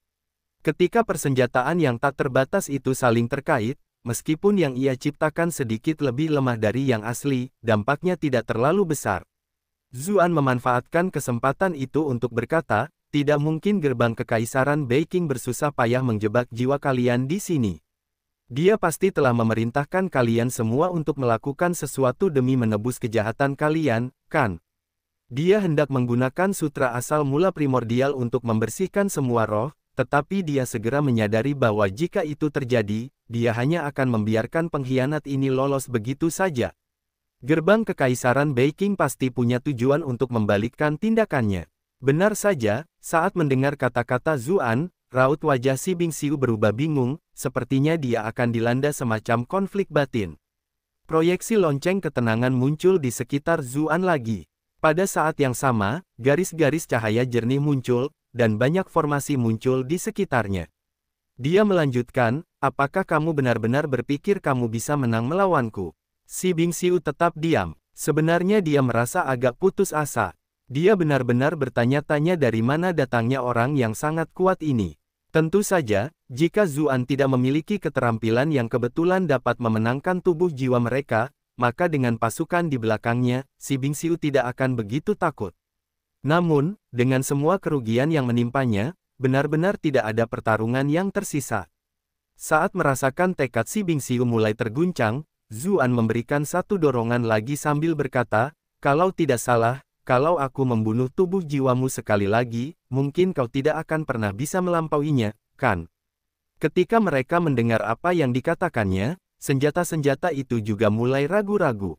Ketika persenjataan yang tak terbatas itu saling terkait, meskipun yang ia ciptakan sedikit lebih lemah dari yang asli, dampaknya tidak terlalu besar. Zuan memanfaatkan kesempatan itu untuk berkata, tidak mungkin gerbang kekaisaran Beijing bersusah payah menjebak jiwa kalian di sini. Dia pasti telah memerintahkan kalian semua untuk melakukan sesuatu demi menebus kejahatan kalian, kan? Dia hendak menggunakan sutra asal mula primordial untuk membersihkan semua roh, tetapi dia segera menyadari bahwa jika itu terjadi, dia hanya akan membiarkan pengkhianat ini lolos begitu saja. Gerbang Kekaisaran Beijing pasti punya tujuan untuk membalikkan tindakannya. Benar saja, saat mendengar kata-kata Zuan, raut wajah si Bing Siu berubah bingung, sepertinya dia akan dilanda semacam konflik batin. Proyeksi lonceng ketenangan muncul di sekitar Zuan lagi. Pada saat yang sama, garis-garis cahaya jernih muncul, dan banyak formasi muncul di sekitarnya. Dia melanjutkan, apakah kamu benar-benar berpikir kamu bisa menang melawanku? Si Bing Siu tetap diam. Sebenarnya dia merasa agak putus asa. Dia benar-benar bertanya-tanya dari mana datangnya orang yang sangat kuat ini. Tentu saja, jika Zuan tidak memiliki keterampilan yang kebetulan dapat memenangkan tubuh jiwa mereka, maka dengan pasukan di belakangnya, si Bing Xiu tidak akan begitu takut. Namun, dengan semua kerugian yang menimpanya, benar-benar tidak ada pertarungan yang tersisa. Saat merasakan tekad si Bing Xiu mulai terguncang, Zuan memberikan satu dorongan lagi sambil berkata, kalau tidak salah, kalau aku membunuh tubuh jiwamu sekali lagi, mungkin kau tidak akan pernah bisa melampauinya, kan? Ketika mereka mendengar apa yang dikatakannya, senjata-senjata itu juga mulai ragu-ragu.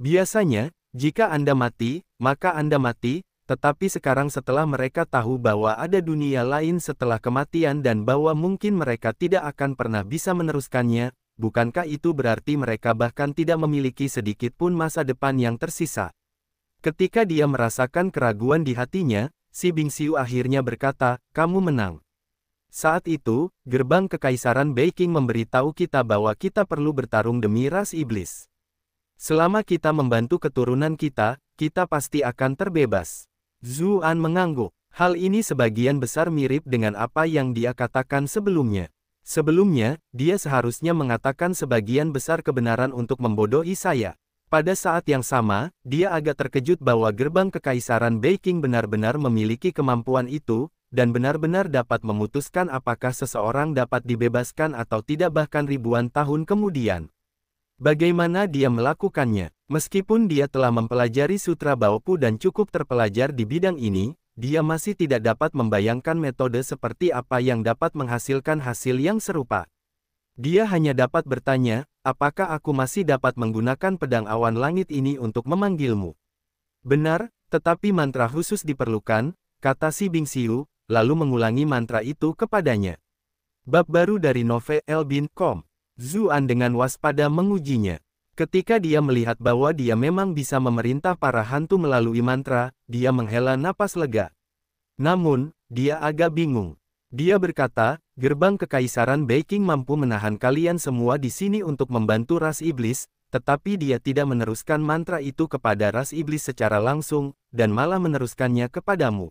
Biasanya, jika Anda mati, maka Anda mati, tetapi sekarang setelah mereka tahu bahwa ada dunia lain setelah kematian dan bahwa mungkin mereka tidak akan pernah bisa meneruskannya, bukankah itu berarti mereka bahkan tidak memiliki sedikit pun masa depan yang tersisa? Ketika dia merasakan keraguan di hatinya, si Bingsiu akhirnya berkata, kamu menang. Saat itu, gerbang kekaisaran Beijing memberitahu kita bahwa kita perlu bertarung demi ras iblis. Selama kita membantu keturunan kita, kita pasti akan terbebas. Zuan mengangguk. Hal ini sebagian besar mirip dengan apa yang dia katakan sebelumnya. Sebelumnya, dia seharusnya mengatakan sebagian besar kebenaran untuk membodohi saya. Pada saat yang sama, dia agak terkejut bahwa gerbang kekaisaran Beijing benar-benar memiliki kemampuan itu, dan benar-benar dapat memutuskan apakah seseorang dapat dibebaskan atau tidak bahkan ribuan tahun kemudian. Bagaimana dia melakukannya? Meskipun dia telah mempelajari sutra Baopu dan cukup terpelajar di bidang ini, dia masih tidak dapat membayangkan metode seperti apa yang dapat menghasilkan hasil yang serupa. Dia hanya dapat bertanya, apakah aku masih dapat menggunakan pedang awan langit ini untuk memanggilmu? Benar, tetapi mantra khusus diperlukan, kata si bing Bingsiu, lalu mengulangi mantra itu kepadanya. Bab baru dari novel Kom, Zuan dengan waspada mengujinya. Ketika dia melihat bahwa dia memang bisa memerintah para hantu melalui mantra, dia menghela napas lega. Namun, dia agak bingung. Dia berkata, gerbang kekaisaran Beijing mampu menahan kalian semua di sini untuk membantu ras iblis, tetapi dia tidak meneruskan mantra itu kepada ras iblis secara langsung, dan malah meneruskannya kepadamu.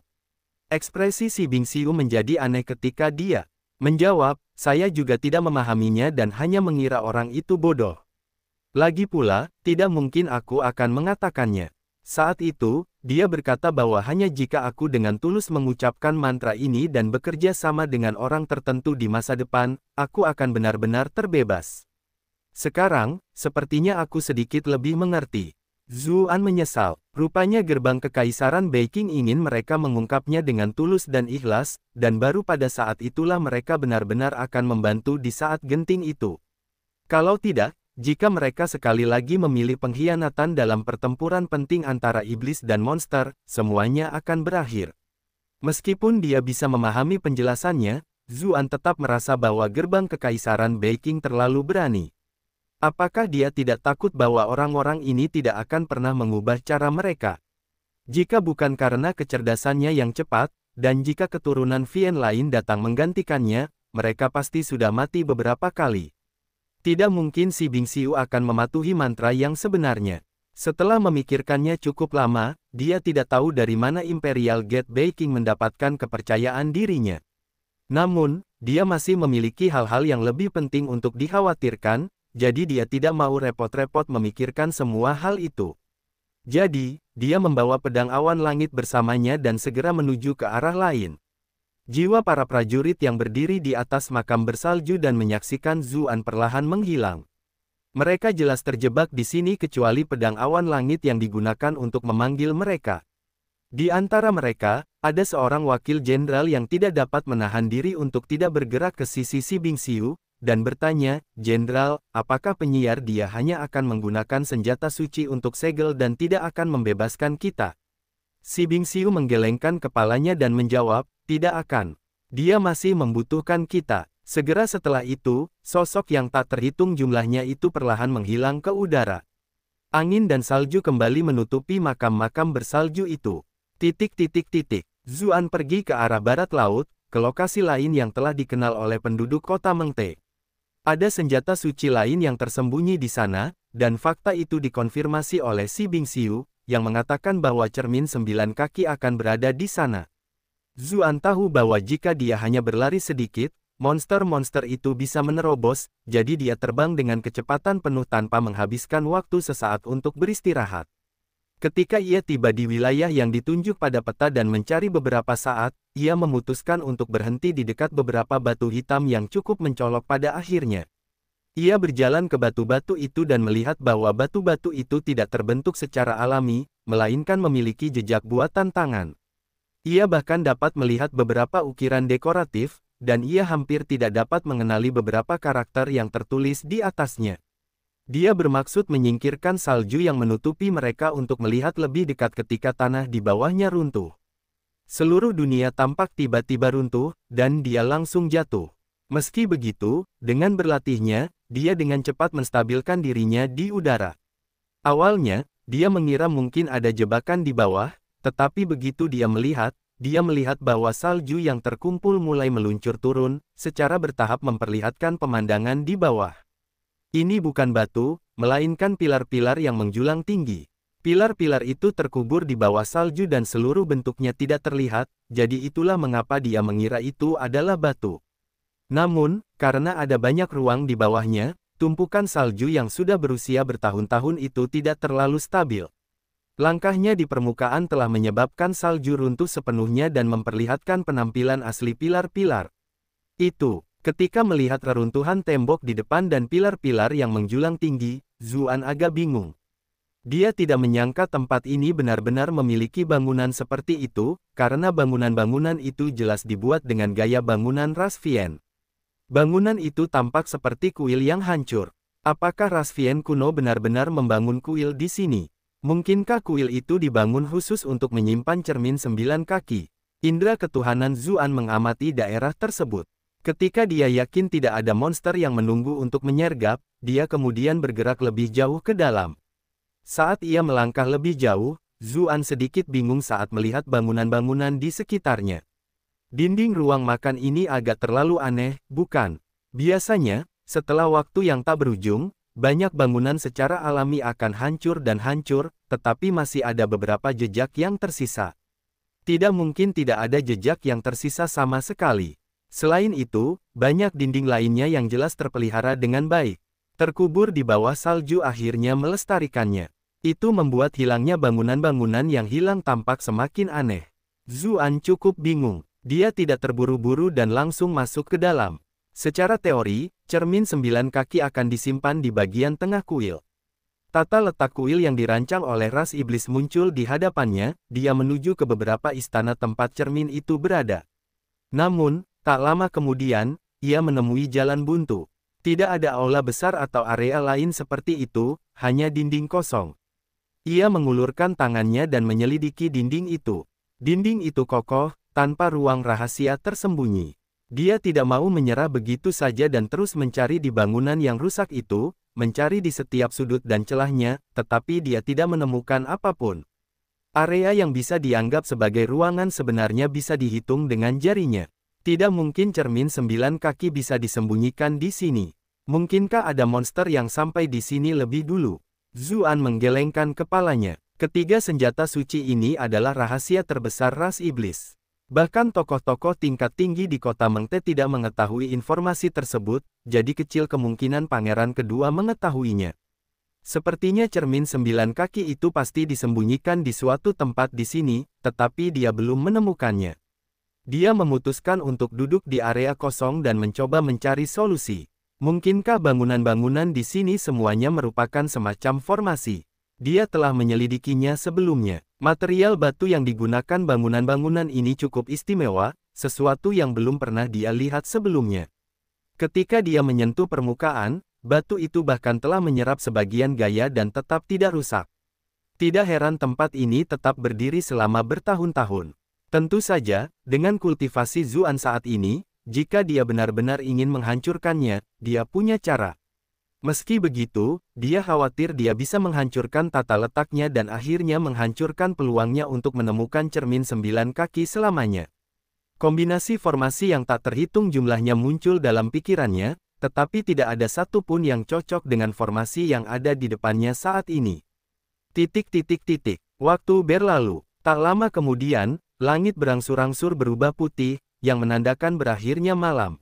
Ekspresi si Bing Xiu menjadi aneh ketika dia menjawab, saya juga tidak memahaminya dan hanya mengira orang itu bodoh. Lagi pula, tidak mungkin aku akan mengatakannya. Saat itu, dia berkata bahwa hanya jika aku dengan tulus mengucapkan mantra ini dan bekerja sama dengan orang tertentu di masa depan, aku akan benar-benar terbebas. Sekarang, sepertinya aku sedikit lebih mengerti. Zuan menyesal. Rupanya gerbang kekaisaran Beijing ingin mereka mengungkapnya dengan tulus dan ikhlas, dan baru pada saat itulah mereka benar-benar akan membantu di saat genting itu. Kalau tidak, jika mereka sekali lagi memilih pengkhianatan dalam pertempuran penting antara iblis dan monster, semuanya akan berakhir. Meskipun dia bisa memahami penjelasannya, Zuan tetap merasa bahwa gerbang kekaisaran Beijing terlalu berani. Apakah dia tidak takut bahwa orang-orang ini tidak akan pernah mengubah cara mereka? Jika bukan karena kecerdasannya yang cepat, dan jika keturunan Vien lain datang menggantikannya, mereka pasti sudah mati beberapa kali. Tidak mungkin si Bing Siu akan mematuhi mantra yang sebenarnya. Setelah memikirkannya cukup lama, dia tidak tahu dari mana Imperial Gate Baking mendapatkan kepercayaan dirinya. Namun, dia masih memiliki hal-hal yang lebih penting untuk dikhawatirkan, jadi dia tidak mau repot-repot memikirkan semua hal itu. Jadi, dia membawa pedang awan langit bersamanya dan segera menuju ke arah lain. Jiwa para prajurit yang berdiri di atas makam bersalju dan menyaksikan Zuan perlahan menghilang. Mereka jelas terjebak di sini kecuali pedang awan langit yang digunakan untuk memanggil mereka. Di antara mereka, ada seorang wakil jenderal yang tidak dapat menahan diri untuk tidak bergerak ke sisi si Bing Siu dan bertanya, Jenderal, apakah penyiar dia hanya akan menggunakan senjata suci untuk segel dan tidak akan membebaskan kita? Si Bing Siu menggelengkan kepalanya dan menjawab, tidak akan. Dia masih membutuhkan kita. Segera setelah itu, sosok yang tak terhitung jumlahnya itu perlahan menghilang ke udara. Angin dan salju kembali menutupi makam-makam bersalju itu. Titik-titik-titik. Zuan pergi ke arah barat laut, ke lokasi lain yang telah dikenal oleh penduduk kota Mengte. Ada senjata suci lain yang tersembunyi di sana, dan fakta itu dikonfirmasi oleh Si Bing Xiu, yang mengatakan bahwa cermin sembilan kaki akan berada di sana. Zuan tahu bahwa jika dia hanya berlari sedikit, monster-monster itu bisa menerobos, jadi dia terbang dengan kecepatan penuh tanpa menghabiskan waktu sesaat untuk beristirahat. Ketika ia tiba di wilayah yang ditunjuk pada peta dan mencari beberapa saat, ia memutuskan untuk berhenti di dekat beberapa batu hitam yang cukup mencolok pada akhirnya. Ia berjalan ke batu-batu itu dan melihat bahwa batu-batu itu tidak terbentuk secara alami, melainkan memiliki jejak buatan tangan. Ia bahkan dapat melihat beberapa ukiran dekoratif, dan ia hampir tidak dapat mengenali beberapa karakter yang tertulis di atasnya. Dia bermaksud menyingkirkan salju yang menutupi mereka untuk melihat lebih dekat ketika tanah di bawahnya runtuh. Seluruh dunia tampak tiba-tiba runtuh, dan dia langsung jatuh. Meski begitu, dengan berlatihnya, dia dengan cepat menstabilkan dirinya di udara. Awalnya, dia mengira mungkin ada jebakan di bawah, tetapi begitu dia melihat, dia melihat bahwa salju yang terkumpul mulai meluncur turun, secara bertahap memperlihatkan pemandangan di bawah. Ini bukan batu, melainkan pilar-pilar yang menjulang tinggi. Pilar-pilar itu terkubur di bawah salju dan seluruh bentuknya tidak terlihat, jadi itulah mengapa dia mengira itu adalah batu. Namun, karena ada banyak ruang di bawahnya, tumpukan salju yang sudah berusia bertahun-tahun itu tidak terlalu stabil. Langkahnya di permukaan telah menyebabkan salju runtuh sepenuhnya dan memperlihatkan penampilan asli pilar-pilar. Itu, Ketika melihat reruntuhan tembok di depan dan pilar-pilar yang menjulang tinggi, Zuan agak bingung. Dia tidak menyangka tempat ini benar-benar memiliki bangunan seperti itu, karena bangunan-bangunan itu jelas dibuat dengan gaya bangunan Rasvien. Bangunan itu tampak seperti kuil yang hancur. Apakah Rasvien kuno benar-benar membangun kuil di sini? Mungkinkah kuil itu dibangun khusus untuk menyimpan cermin sembilan kaki? Indra ketuhanan Zuan mengamati daerah tersebut. Ketika dia yakin tidak ada monster yang menunggu untuk menyergap, dia kemudian bergerak lebih jauh ke dalam. Saat ia melangkah lebih jauh, Zuan sedikit bingung saat melihat bangunan-bangunan di sekitarnya. Dinding ruang makan ini agak terlalu aneh, bukan? Biasanya, setelah waktu yang tak berujung, banyak bangunan secara alami akan hancur dan hancur, tetapi masih ada beberapa jejak yang tersisa. Tidak mungkin tidak ada jejak yang tersisa sama sekali. Selain itu, banyak dinding lainnya yang jelas terpelihara dengan baik. Terkubur di bawah salju akhirnya melestarikannya. Itu membuat hilangnya bangunan-bangunan yang hilang tampak semakin aneh. Zuan cukup bingung. Dia tidak terburu-buru dan langsung masuk ke dalam. Secara teori, cermin sembilan kaki akan disimpan di bagian tengah kuil. Tata letak kuil yang dirancang oleh ras iblis muncul di hadapannya, dia menuju ke beberapa istana tempat cermin itu berada. Namun, Tak lama kemudian, ia menemui jalan buntu. Tidak ada aula besar atau area lain seperti itu, hanya dinding kosong. Ia mengulurkan tangannya dan menyelidiki dinding itu. Dinding itu kokoh, tanpa ruang rahasia tersembunyi. Dia tidak mau menyerah begitu saja dan terus mencari di bangunan yang rusak itu, mencari di setiap sudut dan celahnya, tetapi dia tidak menemukan apapun. Area yang bisa dianggap sebagai ruangan sebenarnya bisa dihitung dengan jarinya. Tidak mungkin cermin sembilan kaki bisa disembunyikan di sini. Mungkinkah ada monster yang sampai di sini lebih dulu? Zuan menggelengkan kepalanya. Ketiga senjata suci ini adalah rahasia terbesar ras iblis. Bahkan tokoh-tokoh tingkat tinggi di kota Mengte tidak mengetahui informasi tersebut, jadi kecil kemungkinan pangeran kedua mengetahuinya. Sepertinya cermin sembilan kaki itu pasti disembunyikan di suatu tempat di sini, tetapi dia belum menemukannya. Dia memutuskan untuk duduk di area kosong dan mencoba mencari solusi. Mungkinkah bangunan-bangunan di sini semuanya merupakan semacam formasi? Dia telah menyelidikinya sebelumnya. Material batu yang digunakan bangunan-bangunan ini cukup istimewa, sesuatu yang belum pernah dia lihat sebelumnya. Ketika dia menyentuh permukaan, batu itu bahkan telah menyerap sebagian gaya dan tetap tidak rusak. Tidak heran tempat ini tetap berdiri selama bertahun-tahun. Tentu saja, dengan kultivasi Zuan saat ini, jika dia benar-benar ingin menghancurkannya, dia punya cara. Meski begitu, dia khawatir dia bisa menghancurkan tata letaknya dan akhirnya menghancurkan peluangnya untuk menemukan cermin sembilan kaki selamanya. Kombinasi formasi yang tak terhitung jumlahnya muncul dalam pikirannya, tetapi tidak ada satupun yang cocok dengan formasi yang ada di depannya saat ini. Titik titik titik. Waktu berlalu. Tak lama kemudian, Langit berangsur-angsur berubah putih, yang menandakan berakhirnya malam.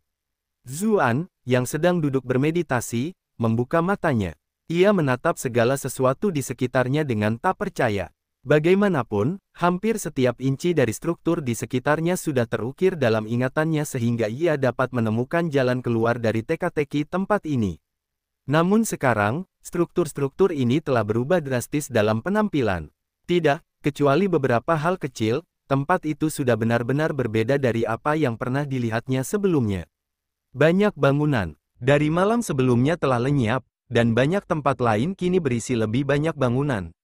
Zuan, yang sedang duduk bermeditasi, membuka matanya. Ia menatap segala sesuatu di sekitarnya dengan tak percaya. Bagaimanapun, hampir setiap inci dari struktur di sekitarnya sudah terukir dalam ingatannya sehingga ia dapat menemukan jalan keluar dari teka-teki tempat ini. Namun sekarang, struktur-struktur ini telah berubah drastis dalam penampilan. Tidak, kecuali beberapa hal kecil, tempat itu sudah benar-benar berbeda dari apa yang pernah dilihatnya sebelumnya. Banyak bangunan, dari malam sebelumnya telah lenyap, dan banyak tempat lain kini berisi lebih banyak bangunan.